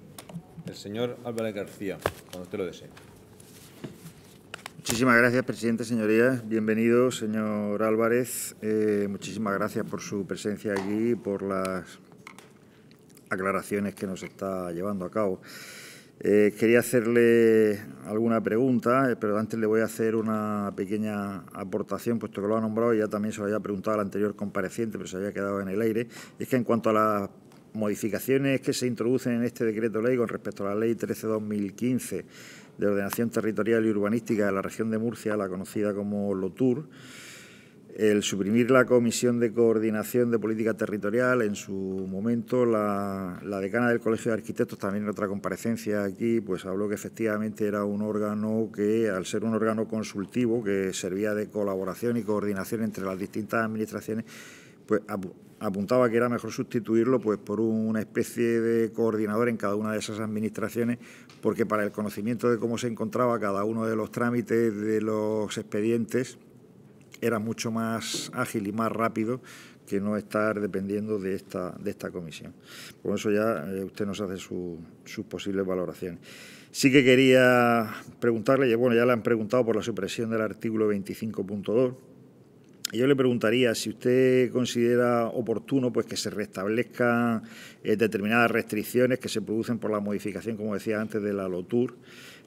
El señor Álvarez García, cuando usted lo desee. Muchísimas gracias, presidente, señorías. Bienvenido, señor Álvarez. Eh, muchísimas gracias por su presencia aquí y por las aclaraciones que nos está llevando a cabo. Eh, quería hacerle alguna pregunta, eh, pero antes le voy a hacer una pequeña aportación, puesto que lo ha nombrado y ya también se lo había preguntado al anterior compareciente, pero se había quedado en el aire. es que en cuanto a las modificaciones que se introducen en este decreto ley con respecto a la Ley 13-2015 de Ordenación Territorial y Urbanística de la región de Murcia, la conocida como LOTUR, el suprimir la Comisión de Coordinación de Política Territorial, en su momento la, decana del Colegio de Arquitectos, también en otra comparecencia aquí, pues habló que efectivamente era un órgano que, al ser un órgano consultivo, que servía de colaboración y coordinación entre las distintas administraciones, pues apuntaba que era mejor sustituirlo pues, por una especie de coordinador en cada una de esas administraciones, porque para el conocimiento de cómo se encontraba cada uno de los trámites, de los expedientes, era mucho más ágil y más rápido que no estar dependiendo de esta, de esta comisión. Por eso ya eh, usted nos hace su, sus posibles valoraciones. Sí que quería preguntarle, y bueno, ya le han preguntado por la supresión del artículo 25.2 yo le preguntaría si usted considera oportuno pues que se restablezcan eh, determinadas restricciones que se producen por la modificación, como decía antes, de la LOTUR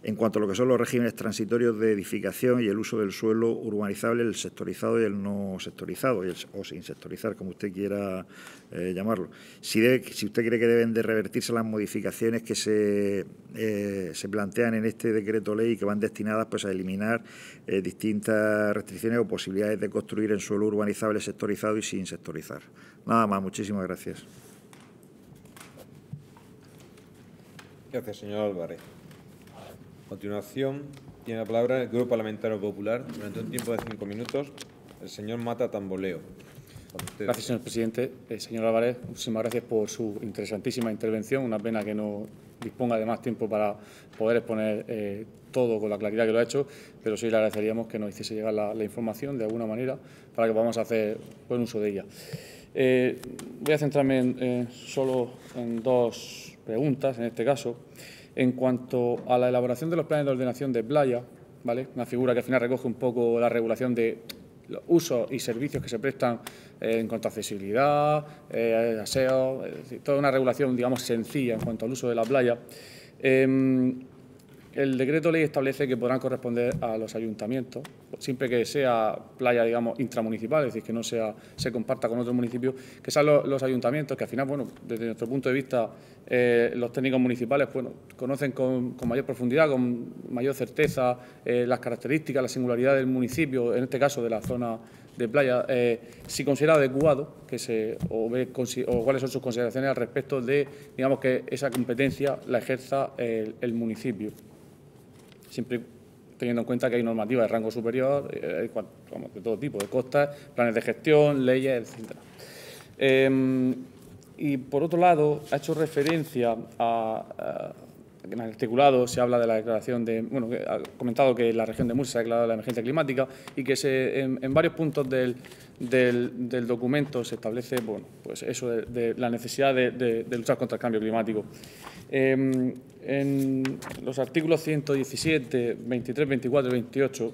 en cuanto a lo que son los regímenes transitorios de edificación y el uso del suelo urbanizable, el sectorizado y el no sectorizado, o sin sectorizar, como usted quiera eh, llamarlo. Si, usted cree que deben de revertirse las modificaciones que eh, se, plantean en este decreto ley y que van destinadas pues, a eliminar eh, distintas restricciones o posibilidades de construir en suelo urbanizable, sectorizado y sin sectorizar. Nada más, muchísimas gracias. Gracias, señor Álvarez. A continuación, tiene la palabra el Grupo Parlamentario Popular, durante un tiempo de cinco minutos, el señor Mata Tamboleo. Gracias, señor presidente. Eh, señor Álvarez, muchísimas gracias por su interesantísima intervención. Una pena que no disponga de más tiempo para poder exponer eh, todo con la claridad que lo ha hecho, pero sí le agradeceríamos que nos hiciese llegar la, información de alguna manera para que podamos hacer buen uso de ella. Eh, voy a centrarme solo en dos preguntas, en este caso. En cuanto a la elaboración de los planes de ordenación de playa, ¿vale? una figura que al final recoge un poco la regulación de los usos y servicios que se prestan eh, en cuanto a accesibilidad, eh, aseo, toda una regulación digamos sencilla en cuanto al uso de la playa. Em, el decreto ley establece que podrán corresponder a los ayuntamientos, siempre que sea playa, digamos, intramunicipal, es decir, que no sea, se comparta con otro municipio, que sean los, ayuntamientos, que al final, bueno, desde nuestro punto de vista, eh, los técnicos municipales, bueno, conocen con, mayor profundidad, con mayor certeza eh, las características, la singularidad del municipio, en este caso de la zona de playa, eh, si considera adecuado que se, o, ve, o, cuáles son sus consideraciones al respecto de, digamos, que esa competencia la ejerza el municipio siempre teniendo en cuenta que hay normativa de rango superior, eh, de todo tipo, de costas, planes de gestión, leyes, etc. Em, y por otro lado, ha hecho referencia a, en el articulado se habla de la declaración de, bueno, ha comentado que la región de Murcia se ha declarado la emergencia climática y que se, en, varios puntos del, documento se establece, bueno, pues eso de, la necesidad de, luchar contra el cambio climático. Em, en los artículos 117, 23, 24 y 28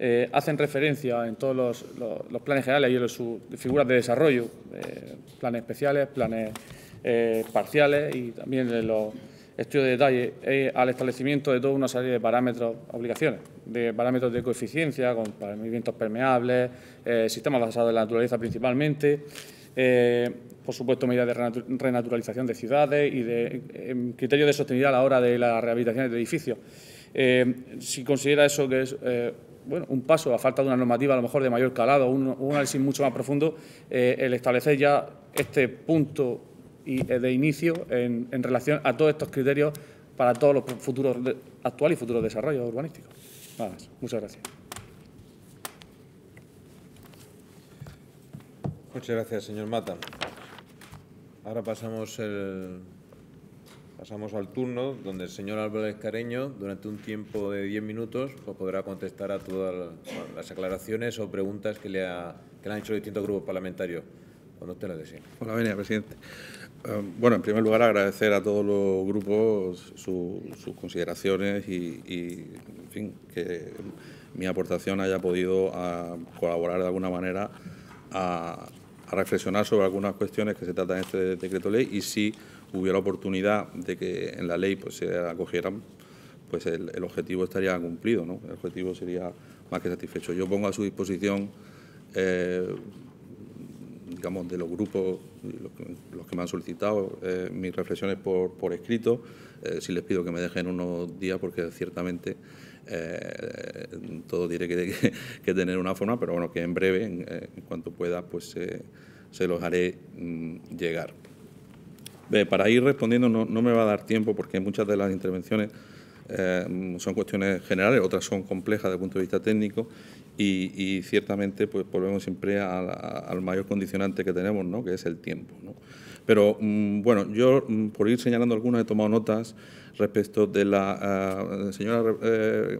eh, hacen referencia en todos los, planes generales y en sus figuras de desarrollo, eh, planes especiales, planes eh, parciales y también en los estudio de detalle al establecimiento de toda una serie de parámetros, obligaciones, de parámetros de coeficiencia, con movimientos permeables, eh, sistemas basados en la naturaleza principalmente, eh, por supuesto medidas de renaturalización de ciudades y de criterios de sostenibilidad a la hora de las rehabilitaciones de edificios. Eh, si considera eso que es bueno, un paso a falta de una normativa a lo mejor de mayor calado, un, un análisis mucho más profundo, el establecer ya este punto y de inicio en, relación a todos estos criterios para todos los futuros actuales y futuros desarrollos urbanísticos. Nada más. Muchas gracias. Muchas gracias, señor Mata. Ahora pasamos, pasamos al turno donde el señor Álvarez Careño, durante un tiempo de diez minutos, pues podrá contestar a todas las aclaraciones o preguntas que le, han hecho los distintos grupos parlamentarios. Cuando usted lo desee. Hola, venía, presidente. Eh, bueno, en primer lugar agradecer a todos los grupos sus consideraciones y, en fin, que mi aportación haya podido ah, colaborar de alguna manera a, reflexionar sobre algunas cuestiones que se tratan en este decreto ley y si hubiera oportunidad de que en la ley pues, se acogieran, pues el, objetivo estaría cumplido, ¿no? El objetivo sería más que satisfecho. Yo pongo a su disposición... Eh, digamos, de los grupos, los que me han solicitado eh, mis reflexiones por, por escrito. Eh, si les pido que me dejen unos días porque ciertamente eh, todo tiene que, tener una forma, pero bueno, que en breve, en, cuanto pueda, pues se los haré mm, llegar. para ir respondiendo no, no me va a dar tiempo porque muchas de las intervenciones eh, son cuestiones generales, otras son complejas desde el punto de vista técnico y, ciertamente pues volvemos siempre al mayor condicionante que tenemos, ¿no? que es el tiempo. Pero mm, bueno, yo mm, por ir señalando algunas he tomado notas respecto de la eh, señora... Eh,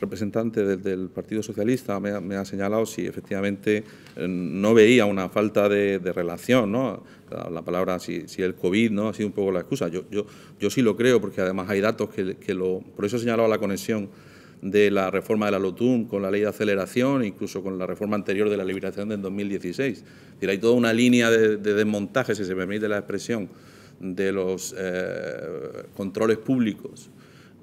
representante del, Partido Socialista me ha, señalado si efectivamente eh, no veía una falta de, relación, ¿no? La, palabra, si, el COVID ¿no? ha sido un poco la excusa. Yo, yo, yo sí lo creo, porque además hay datos que, lo... Por eso he señalado la conexión de la reforma de la LOTUM con la ley de aceleración, incluso con la reforma anterior de la liberación del 2016. Es hay toda una línea de, desmontaje, si se permite la expresión, de los eh, controles públicos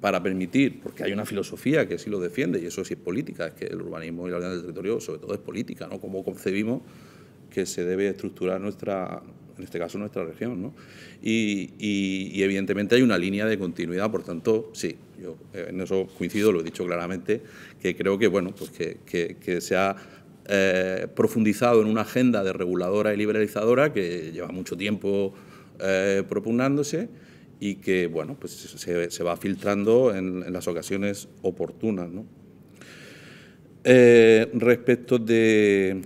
para permitir, porque hay una filosofía que sí lo defiende, y eso sí es política, es que el urbanismo y la ordenación del territorio sobre todo es política, ¿no? Cómo concebimos que se debe estructurar nuestra, en este caso nuestra región, ¿no? Y, evidentemente hay una línea de continuidad, por tanto, sí, yo eh, en eso coincido, lo he dicho claramente, que creo que, bueno, pues que, se ha eh, profundizado en una agenda de reguladora y liberalizadora que lleva mucho tiempo eh, propugnándose, y que, bueno, pues se, va filtrando en, las ocasiones oportunas. Eh, respecto de...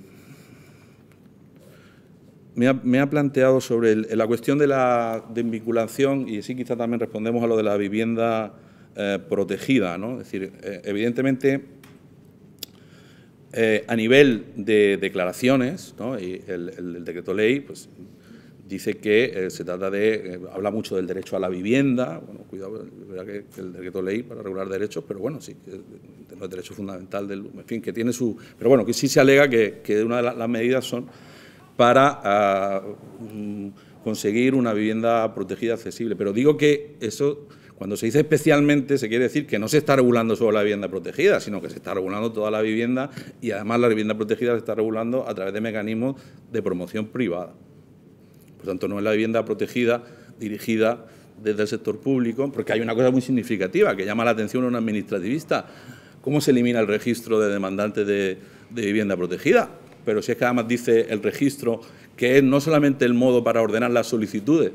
Me ha, planteado sobre la cuestión de la desvinculación y sí quizá también respondemos a lo de la vivienda eh, protegida. Es decir, eh, evidentemente, a nivel de declaraciones, y el, el decreto ley, pues dice que eh, se trata de, eh, habla mucho del derecho a la vivienda, bueno, cuidado, verdad que, que, el decreto ley para regular derechos, pero bueno, sí, que eh, no es derecho fundamental del, en fin, que tiene su, pero bueno, que sí se alega que, una de las, medidas son para ah, mm, conseguir una vivienda protegida accesible, pero digo que eso... Cuando se dice especialmente, se quiere decir que no se está regulando solo la vivienda protegida, sino que se está regulando toda la vivienda y además la vivienda protegida se está regulando a través de mecanismos de promoción privada. Por tanto, no es la vivienda protegida dirigida desde el sector público, porque hay una cosa muy significativa que llama la atención a un administrativista. ¿Cómo se elimina el registro de demandantes de, vivienda protegida? Pero si es que además dice el registro que es no solamente el modo para ordenar las solicitudes,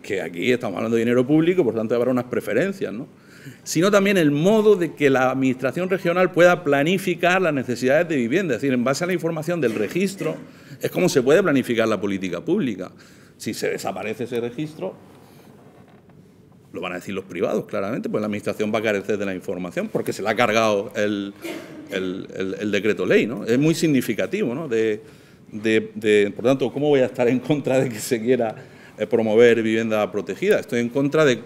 que aquí estamos hablando de dinero público, por tanto habrá unas preferencias, sino también el modo de que la Administración regional pueda planificar las necesidades de vivienda, es decir, en base a la información del registro es como se puede planificar la política pública. Si se desaparece ese registro, lo van a decir los privados, claramente, pues la Administración va a carecer de la información porque se la ha cargado el, decreto ley. ¿no? Es muy significativo. ¿no? De, por tanto, ¿cómo voy a estar en contra de que se quiera eh, promover vivienda protegida? Estoy en contra de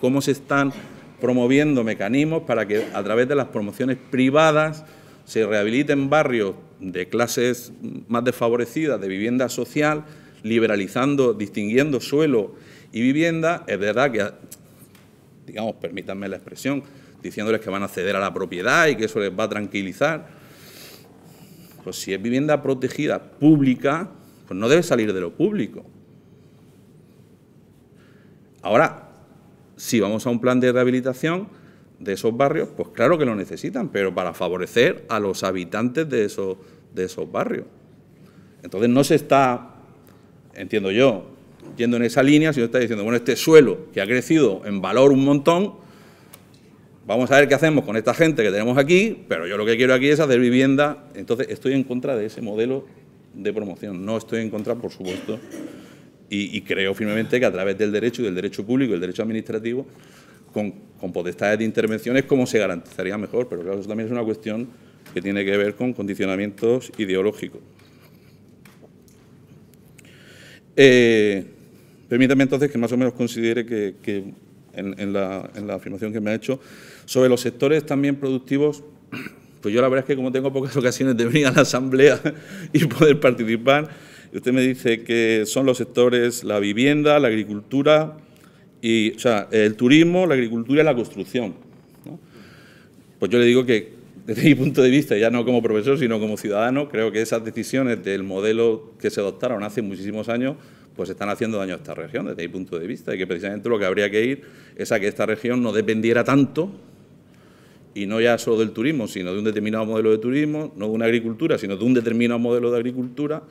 cómo se están promoviendo mecanismos para que a través de las promociones privadas se rehabiliten barrios de clases más desfavorecidas de vivienda social, liberalizando, distinguiendo suelo y vivienda, es verdad que, digamos, permítanme la expresión, diciéndoles que van a acceder a la propiedad y que eso les va a tranquilizar. Pues si es vivienda protegida pública, pues no debe salir de lo público. Ahora, si vamos a un plan de rehabilitación, de esos barrios, pues claro que lo necesitan, pero para favorecer a los habitantes de esos, de esos barrios. Entonces no se está, entiendo yo, yendo en esa línea, sino está diciendo, bueno, este suelo que ha crecido en valor un montón, vamos a ver qué hacemos con esta gente que tenemos aquí, pero yo lo que quiero aquí es hacer vivienda. Entonces estoy en contra de ese modelo de promoción, no estoy en contra, por supuesto, y, creo firmemente que a través del derecho y del derecho público y el derecho administrativo con, potestades de intervenciones, cómo se garantizaría mejor, pero claro, eso también es una cuestión que tiene que ver con condicionamientos ideológicos. Eh, permítame entonces que más o menos considere que, la, en, la, afirmación que me ha hecho sobre los sectores también productivos, pues yo la verdad es que como tengo pocas ocasiones de venir a la asamblea y poder participar, usted me dice que son los sectores la vivienda, la agricultura, y, o sea, el turismo, la agricultura y la construcción. Pues yo le digo que desde mi punto de vista, ya no como profesor, sino como ciudadano, creo que esas decisiones del modelo que se adoptaron hace muchísimos años, pues están haciendo daño a esta región, desde mi punto de vista, y que precisamente lo que habría que ir es a que esta región no dependiera tanto, y no ya solo del turismo, sino de un determinado modelo de turismo, no de una agricultura, sino de un determinado modelo de agricultura,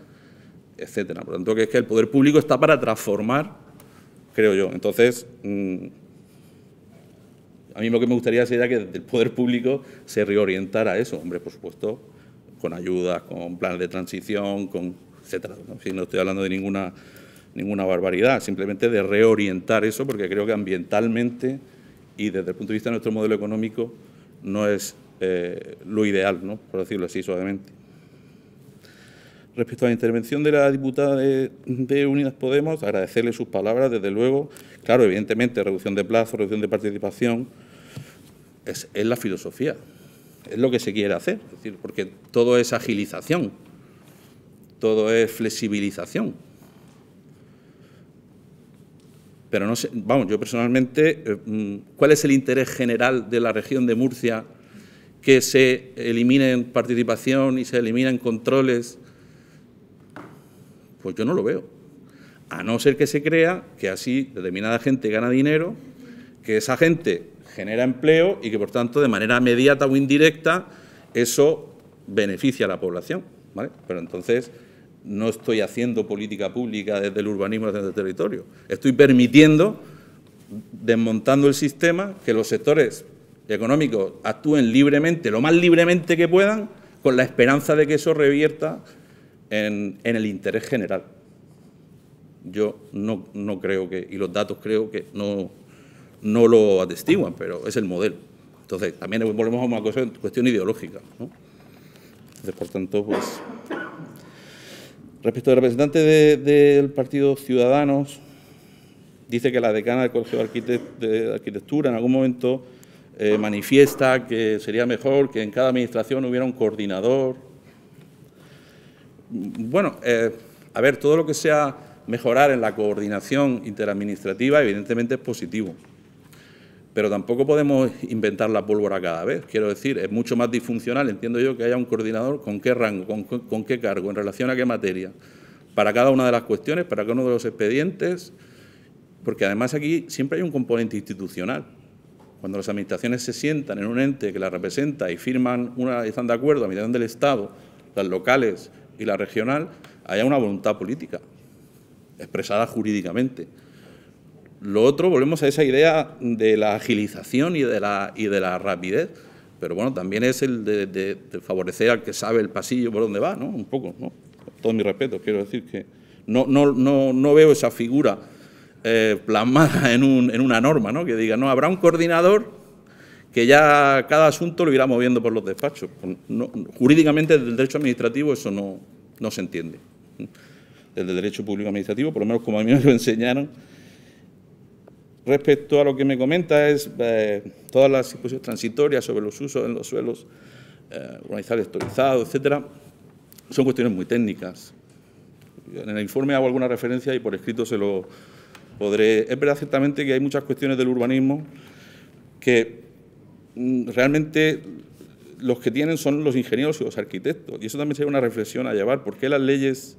etcétera. Por lo tanto, que es que el poder público está para transformar creo yo. Entonces, mm, a mí lo que me gustaría sería que el poder público se reorientara a eso, hombre, por supuesto, con ayudas, con planes de transición, con etcétera. ¿no? no estoy hablando de ninguna, ninguna barbaridad, simplemente de reorientar eso, porque creo que ambientalmente y desde el punto de vista de nuestro modelo económico no es eh, lo ideal, ¿no? por decirlo así suavemente. Respecto a la intervención de la diputada de, Unidas Podemos, agradecerle sus palabras, desde luego. Claro, evidentemente, reducción de plazo, reducción de participación, es, la filosofía, es lo que se quiere hacer, es decir, porque todo es agilización, todo es flexibilización. Pero no sé, vamos, yo personalmente, eh, mm, ¿cuál es el interés general de la región de Murcia que se eliminen participación y se eliminen controles pues yo no lo veo. A no ser que se crea que así determinada gente gana dinero, que esa gente genera empleo y que, por tanto, de manera mediata o indirecta, eso beneficia a la población. Pero entonces no estoy haciendo política pública desde el urbanismo, desde el territorio. Estoy permitiendo, desmontando el sistema, que los sectores económicos actúen libremente, lo más libremente que puedan, con la esperanza de que eso revierta en, el interés general. Yo no, creo que, y los datos creo que no, no lo atestiguan, pero es el modelo. Entonces, también volvemos a una cuestión, ideológica. ¿no? Entonces, por tanto, pues... Respecto al representante del Partido Ciudadanos, dice que la decana del Colegio de, Arquitectura en algún momento eh, manifiesta que sería mejor que en cada administración hubiera un coordinador bueno, eh, a ver, todo lo que sea mejorar en la coordinación interadministrativa evidentemente es positivo, pero tampoco podemos inventar la pólvora cada vez. Quiero decir, es mucho más disfuncional, entiendo yo, que haya un coordinador con qué rango, con, qué cargo, en relación a qué materia, para cada una de las cuestiones, para cada uno de los expedientes, porque además aquí siempre hay un componente institucional. Cuando las administraciones se sientan en un ente que las representa y firman una, están de acuerdo, a mitad del Estado, las locales y la regional haya una voluntad política, expresada jurídicamente. Lo otro, volvemos a esa idea de la agilización y de la, y de la rapidez, pero bueno, también es el de, favorecer al que sabe el pasillo por dónde va, ¿no? Un poco, ¿no? Con todo mi respeto, quiero decir que no, no, no, no veo esa figura eh, plasmada en, un, en una norma, ¿no? Que diga, no, habrá un coordinador que ya cada asunto lo irá moviendo por los despachos. Pues, jurídicamente, desde el derecho administrativo, eso no, no se entiende. Desde el derecho público administrativo, por lo menos como a mí me lo enseñaron. Respecto a lo que me comenta, es eh, todas las disposiciones transitorias sobre los usos en los suelos eh, urbanizados, historizados, etcétera, son cuestiones muy técnicas. En el informe hago alguna referencia y por escrito se lo podré. Es verdad ciertamente que hay muchas cuestiones del urbanismo que Mm, realmente los que tienen son los ingenieros y los arquitectos. Y eso también sería una reflexión a llevar. ¿Por qué las leyes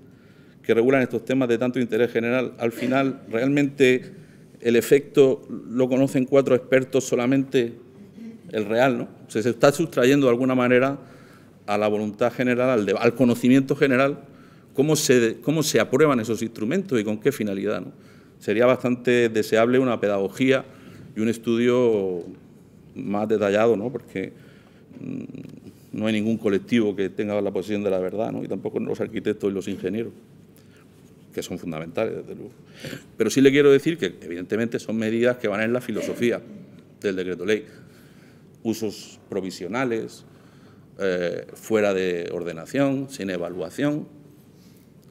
que regulan estos temas de tanto interés general, al final realmente el efecto lo conocen cuatro expertos solamente el real, ¿no? se está sustrayendo de alguna manera a la voluntad general, al, al conocimiento general, cómo se, cómo se aprueban esos instrumentos y con qué finalidad, ¿no? Sería bastante deseable una pedagogía y un estudio más detallado, ¿no? porque mm, no hay ningún colectivo que tenga la posición de la verdad, ¿no? y tampoco los arquitectos y los ingenieros, que son fundamentales, desde luego. Pero sí le quiero decir que, evidentemente, son medidas que van en la filosofía del decreto ley. Usos provisionales, eh, fuera de ordenación, sin evaluación.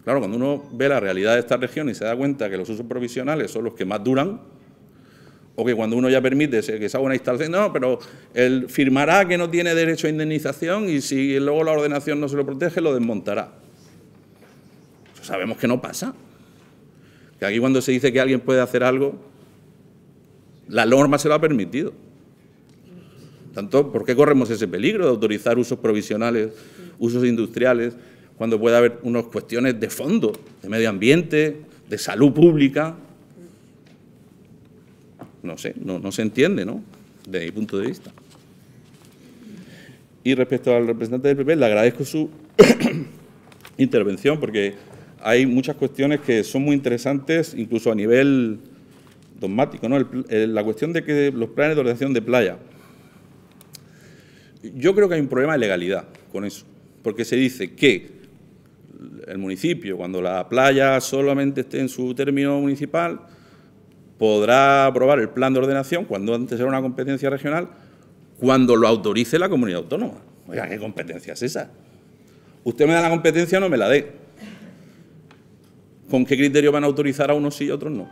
Claro, cuando uno ve la realidad de esta región y se da cuenta que los usos provisionales son los que más duran, o que cuando uno ya permite que esa haga una instalación, no, pero él firmará que no tiene derecho a indemnización y si luego la ordenación no se lo protege, lo desmontará. sabemos que no pasa. Que aquí cuando se dice que alguien puede hacer algo, la norma se lo ha permitido. Tanto, ¿por qué corremos ese peligro de autorizar usos provisionales, usos industriales, cuando puede haber unas cuestiones de fondo, de medio ambiente, de salud pública, no sé, no, se entiende, ¿no? Desde mi punto de vista. Y respecto al representante del PP, le agradezco su intervención porque hay muchas cuestiones que son muy interesantes, incluso a nivel dogmático, ¿no? Eh, la cuestión de que los planes de ordenación de playa. Yo creo que hay un problema de legalidad con eso, porque se dice que el municipio, cuando la playa solamente esté en su término municipal, podrá aprobar el plan de ordenación, cuando antes era una competencia regional, cuando lo autorice la comunidad autónoma. Oiga, ¿qué competencia es esa? Usted me da la competencia, o no me la dé. ¿Con qué criterio van a autorizar a unos sí y a otros no?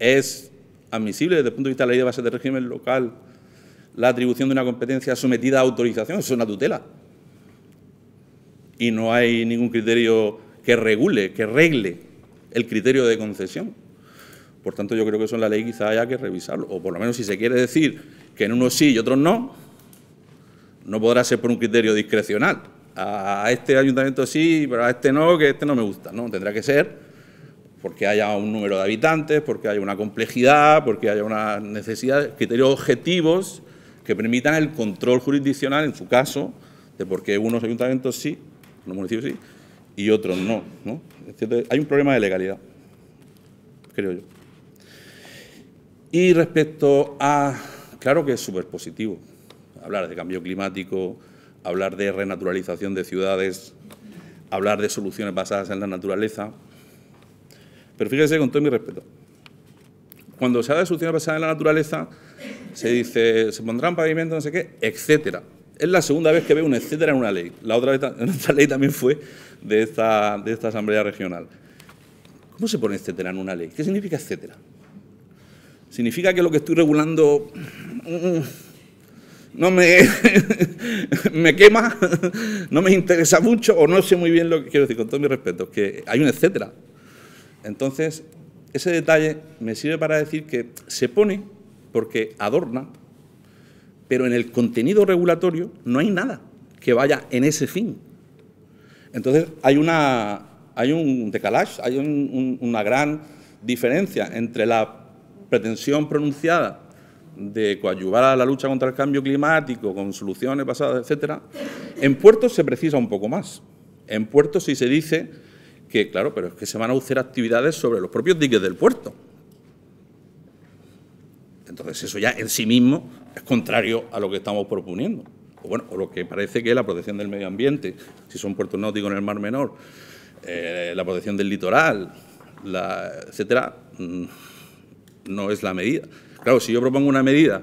¿Es admisible desde el punto de vista de la ley de base de régimen local la atribución de una competencia sometida a autorización? es una tutela. Y no hay ningún criterio que regule, que regle el criterio de concesión. Por tanto, yo creo que eso en la ley quizá haya que revisarlo, o por lo menos si se quiere decir que en unos sí y otros no, no podrá ser por un criterio discrecional. A este ayuntamiento sí, pero a este no, que este no me gusta. No, tendrá que ser porque haya un número de habitantes, porque haya una complejidad, porque haya una necesidad, criterios objetivos que permitan el control jurisdiccional, en su caso, de por qué unos ayuntamientos sí, unos municipios sí, y otros no. ¿no? hay un problema de legalidad, creo yo. Y respecto a, claro que es súper positivo hablar de cambio climático, hablar de renaturalización de ciudades, hablar de soluciones basadas en la naturaleza. Pero fíjese con todo mi respeto. Cuando se habla de soluciones basadas en la naturaleza, se dice, se pondrán pavimentos, no sé qué, etcétera es la segunda vez que veo un etcétera en una ley. La otra vez, en ley también fue de esta, Asamblea Regional. ¿Cómo se pone etcétera en una ley? ¿Qué significa etcétera? ¿Significa que lo que estoy regulando mm, no me, me quema, no me interesa mucho o no sé muy bien lo que quiero decir, con todo mi respeto, que hay un etcétera? Entonces, ese detalle me sirve para decir que se pone porque adorna pero en el contenido regulatorio no hay nada que vaya en ese fin. Entonces hay, una, hay un decalage, hay una gran diferencia entre la pretensión pronunciada de coadyuvar a la lucha contra el cambio climático con soluciones basadas, etcétera, en puertos se precisa un poco más. En puertos sí se dice que, claro, pero es que se van a hacer actividades sobre los propios diques del puerto. Entonces eso ya en sí mismo es contrario a lo que estamos proponiendo. O, bueno, o lo que parece que es la protección del medio ambiente, si son puertos náuticos en el Mar Menor, eh, la protección del litoral, etcétera, mm, no es la medida. Claro, si yo propongo una medida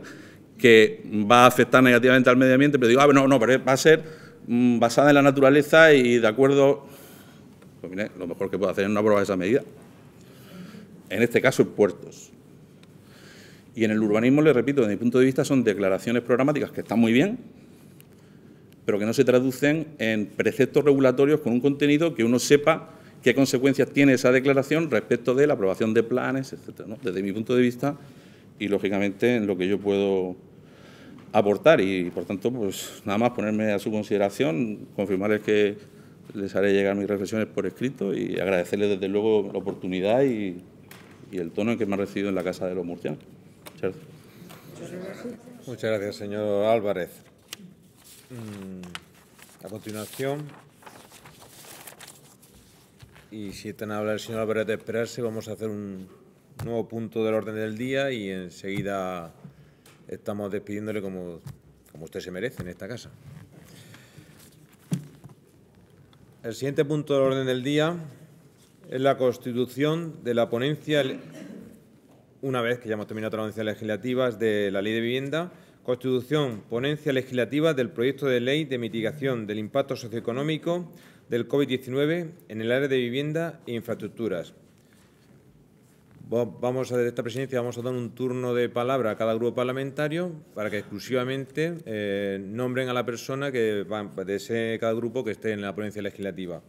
que va a afectar negativamente al medio ambiente, pero digo, ah, no, no, pero va a ser mm, basada en la naturaleza y de acuerdo. Pues mire, lo mejor que puedo hacer es no aprobar esa medida. En este caso, puertos. Y en el urbanismo, le repito, desde mi punto de vista, son declaraciones programáticas que están muy bien, pero que no se traducen en preceptos regulatorios con un contenido que uno sepa qué consecuencias tiene esa declaración respecto de la aprobación de planes, etcétera. Desde mi punto de vista y, lógicamente, en lo que yo puedo aportar y, por tanto, pues nada más ponerme a su consideración, confirmarles que les haré llegar mis reflexiones por escrito y agradecerles, desde luego, la oportunidad y, y el tono en que me han recibido en la Casa de los Murcianos. Muchas gracias. señor Álvarez. Mm, a continuación, y si están habla el señor Álvarez de esperarse, vamos a hacer un nuevo punto del orden del día y enseguida estamos despidiéndole como, como usted se merece en esta casa. El siguiente punto del orden del día es la constitución de la ponencia una vez que ya hemos terminado las audiencias legislativas de la Ley de Vivienda, Constitución, ponencia legislativa del proyecto de ley de mitigación del impacto socioeconómico del COVID-19 en el área de vivienda e infraestructuras. Vamos a, desde esta presidencia vamos a dar un turno de palabra a cada grupo parlamentario para que exclusivamente eh, nombren a la persona que va, de ese cada grupo que esté en la ponencia legislativa.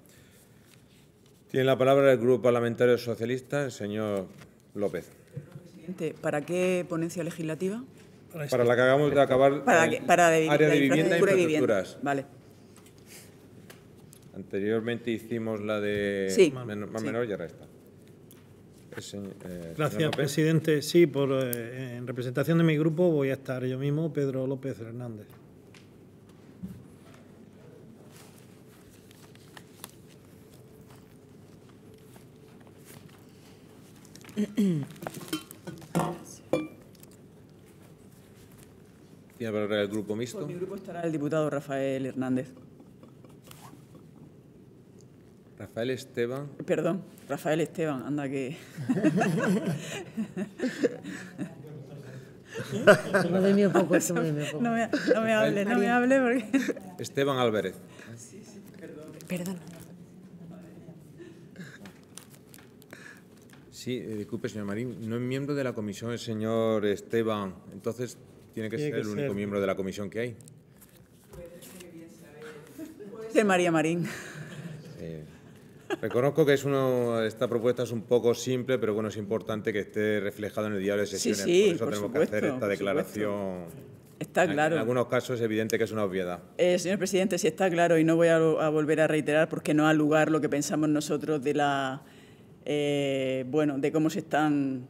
Tiene la palabra el Grupo Parlamentario Socialista, el señor López. ¿para qué ponencia legislativa? Para la que acabamos de acabar. Para, área de, vivienda, y e infraestructuras. Vale. Anteriormente hicimos la de más menor y ahora está. Eh, Gracias, presidente. Sí, por, eh, en representación de mi grupo voy a estar yo mismo, Pedro López Hernández. para el grupo mixto? Por mi grupo estará el diputado Rafael Hernández. Rafael Esteban. Perdón, Rafael Esteban, anda que. no me, no me hable, no me hable porque. Esteban Álvarez. Sí, sí, perdón. Perdón. Sí, eh, disculpe, señor Marín, no es miembro de la comisión el señor Esteban. Entonces, tiene que ser el único miembro de la comisión que hay. De María Marín. reconozco que es uno, esta propuesta es un poco simple, pero bueno, es importante que esté reflejado en el diario de sesiones. por eso tenemos que hacer esta declaración. Está claro. En, algunos casos es evidente que es una obviedad. Eh, señor presidente, si está claro y no voy a, volver a reiterar porque no ha lugar lo que pensamos nosotros de la, eh, bueno, de cómo se están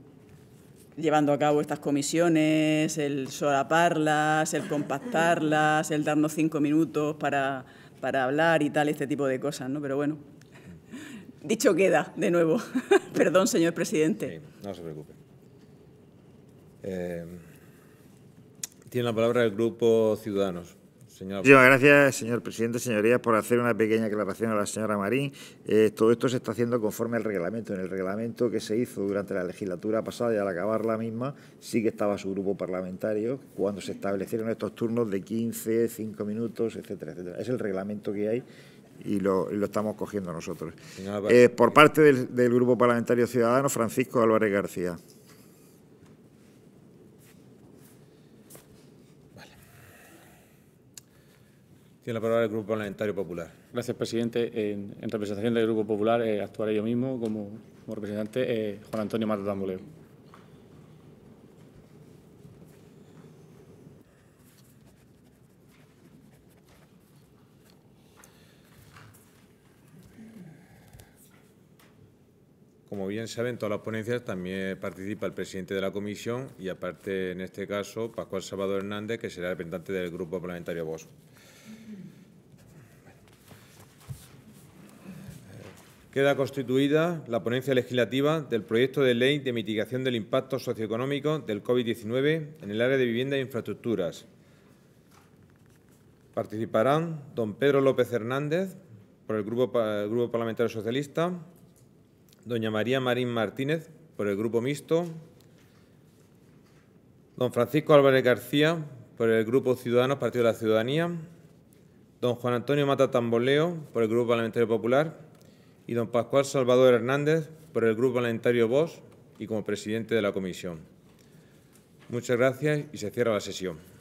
llevando a cabo estas comisiones, el solaparlas, el compactarlas, el darnos cinco minutos para, para hablar y tal, este tipo de cosas, ¿no? Pero bueno, dicho queda, de nuevo. Perdón, señor presidente. no se preocupe. Eh, tiene la palabra el Grupo Ciudadanos gracias, señor presidente, señorías, por hacer una pequeña aclaración a la señora Marín. Eh, todo esto se está haciendo conforme al reglamento. En el reglamento que se hizo durante la legislatura pasada y al acabar la misma, sí que estaba su grupo parlamentario cuando se establecieron estos turnos de 15, 5 minutos, etcétera, etcétera. Es el reglamento que hay y lo, estamos cogiendo nosotros. Eh, por parte del, del Grupo Parlamentario Ciudadano, Francisco Álvarez García. Tiene la palabra el Grupo Parlamentario Popular. Gracias, presidente. En, representación del Grupo Popular eh, actuaré yo mismo como, representante eh, Juan Antonio Mato Como bien saben, todas las ponencias también participa el presidente de la comisión y, aparte, en este caso, Pascual Salvador Hernández, que será representante del Grupo Parlamentario Bosco. Queda constituida la ponencia legislativa del proyecto de ley de mitigación del impacto socioeconómico del COVID-19 en el área de vivienda e infraestructuras. Participarán don Pedro López Hernández, por el Grupo, Parlamentario Socialista, doña María Marín Martínez, por el Grupo Mixto, don Francisco Álvarez García, por el Grupo Ciudadanos Partido de la Ciudadanía, don Juan Antonio Mata Tamboleo, por el Grupo Parlamentario Popular, y don Pascual Salvador Hernández por el Grupo Parlamentario VOS y como presidente de la comisión. Muchas gracias y se cierra la sesión.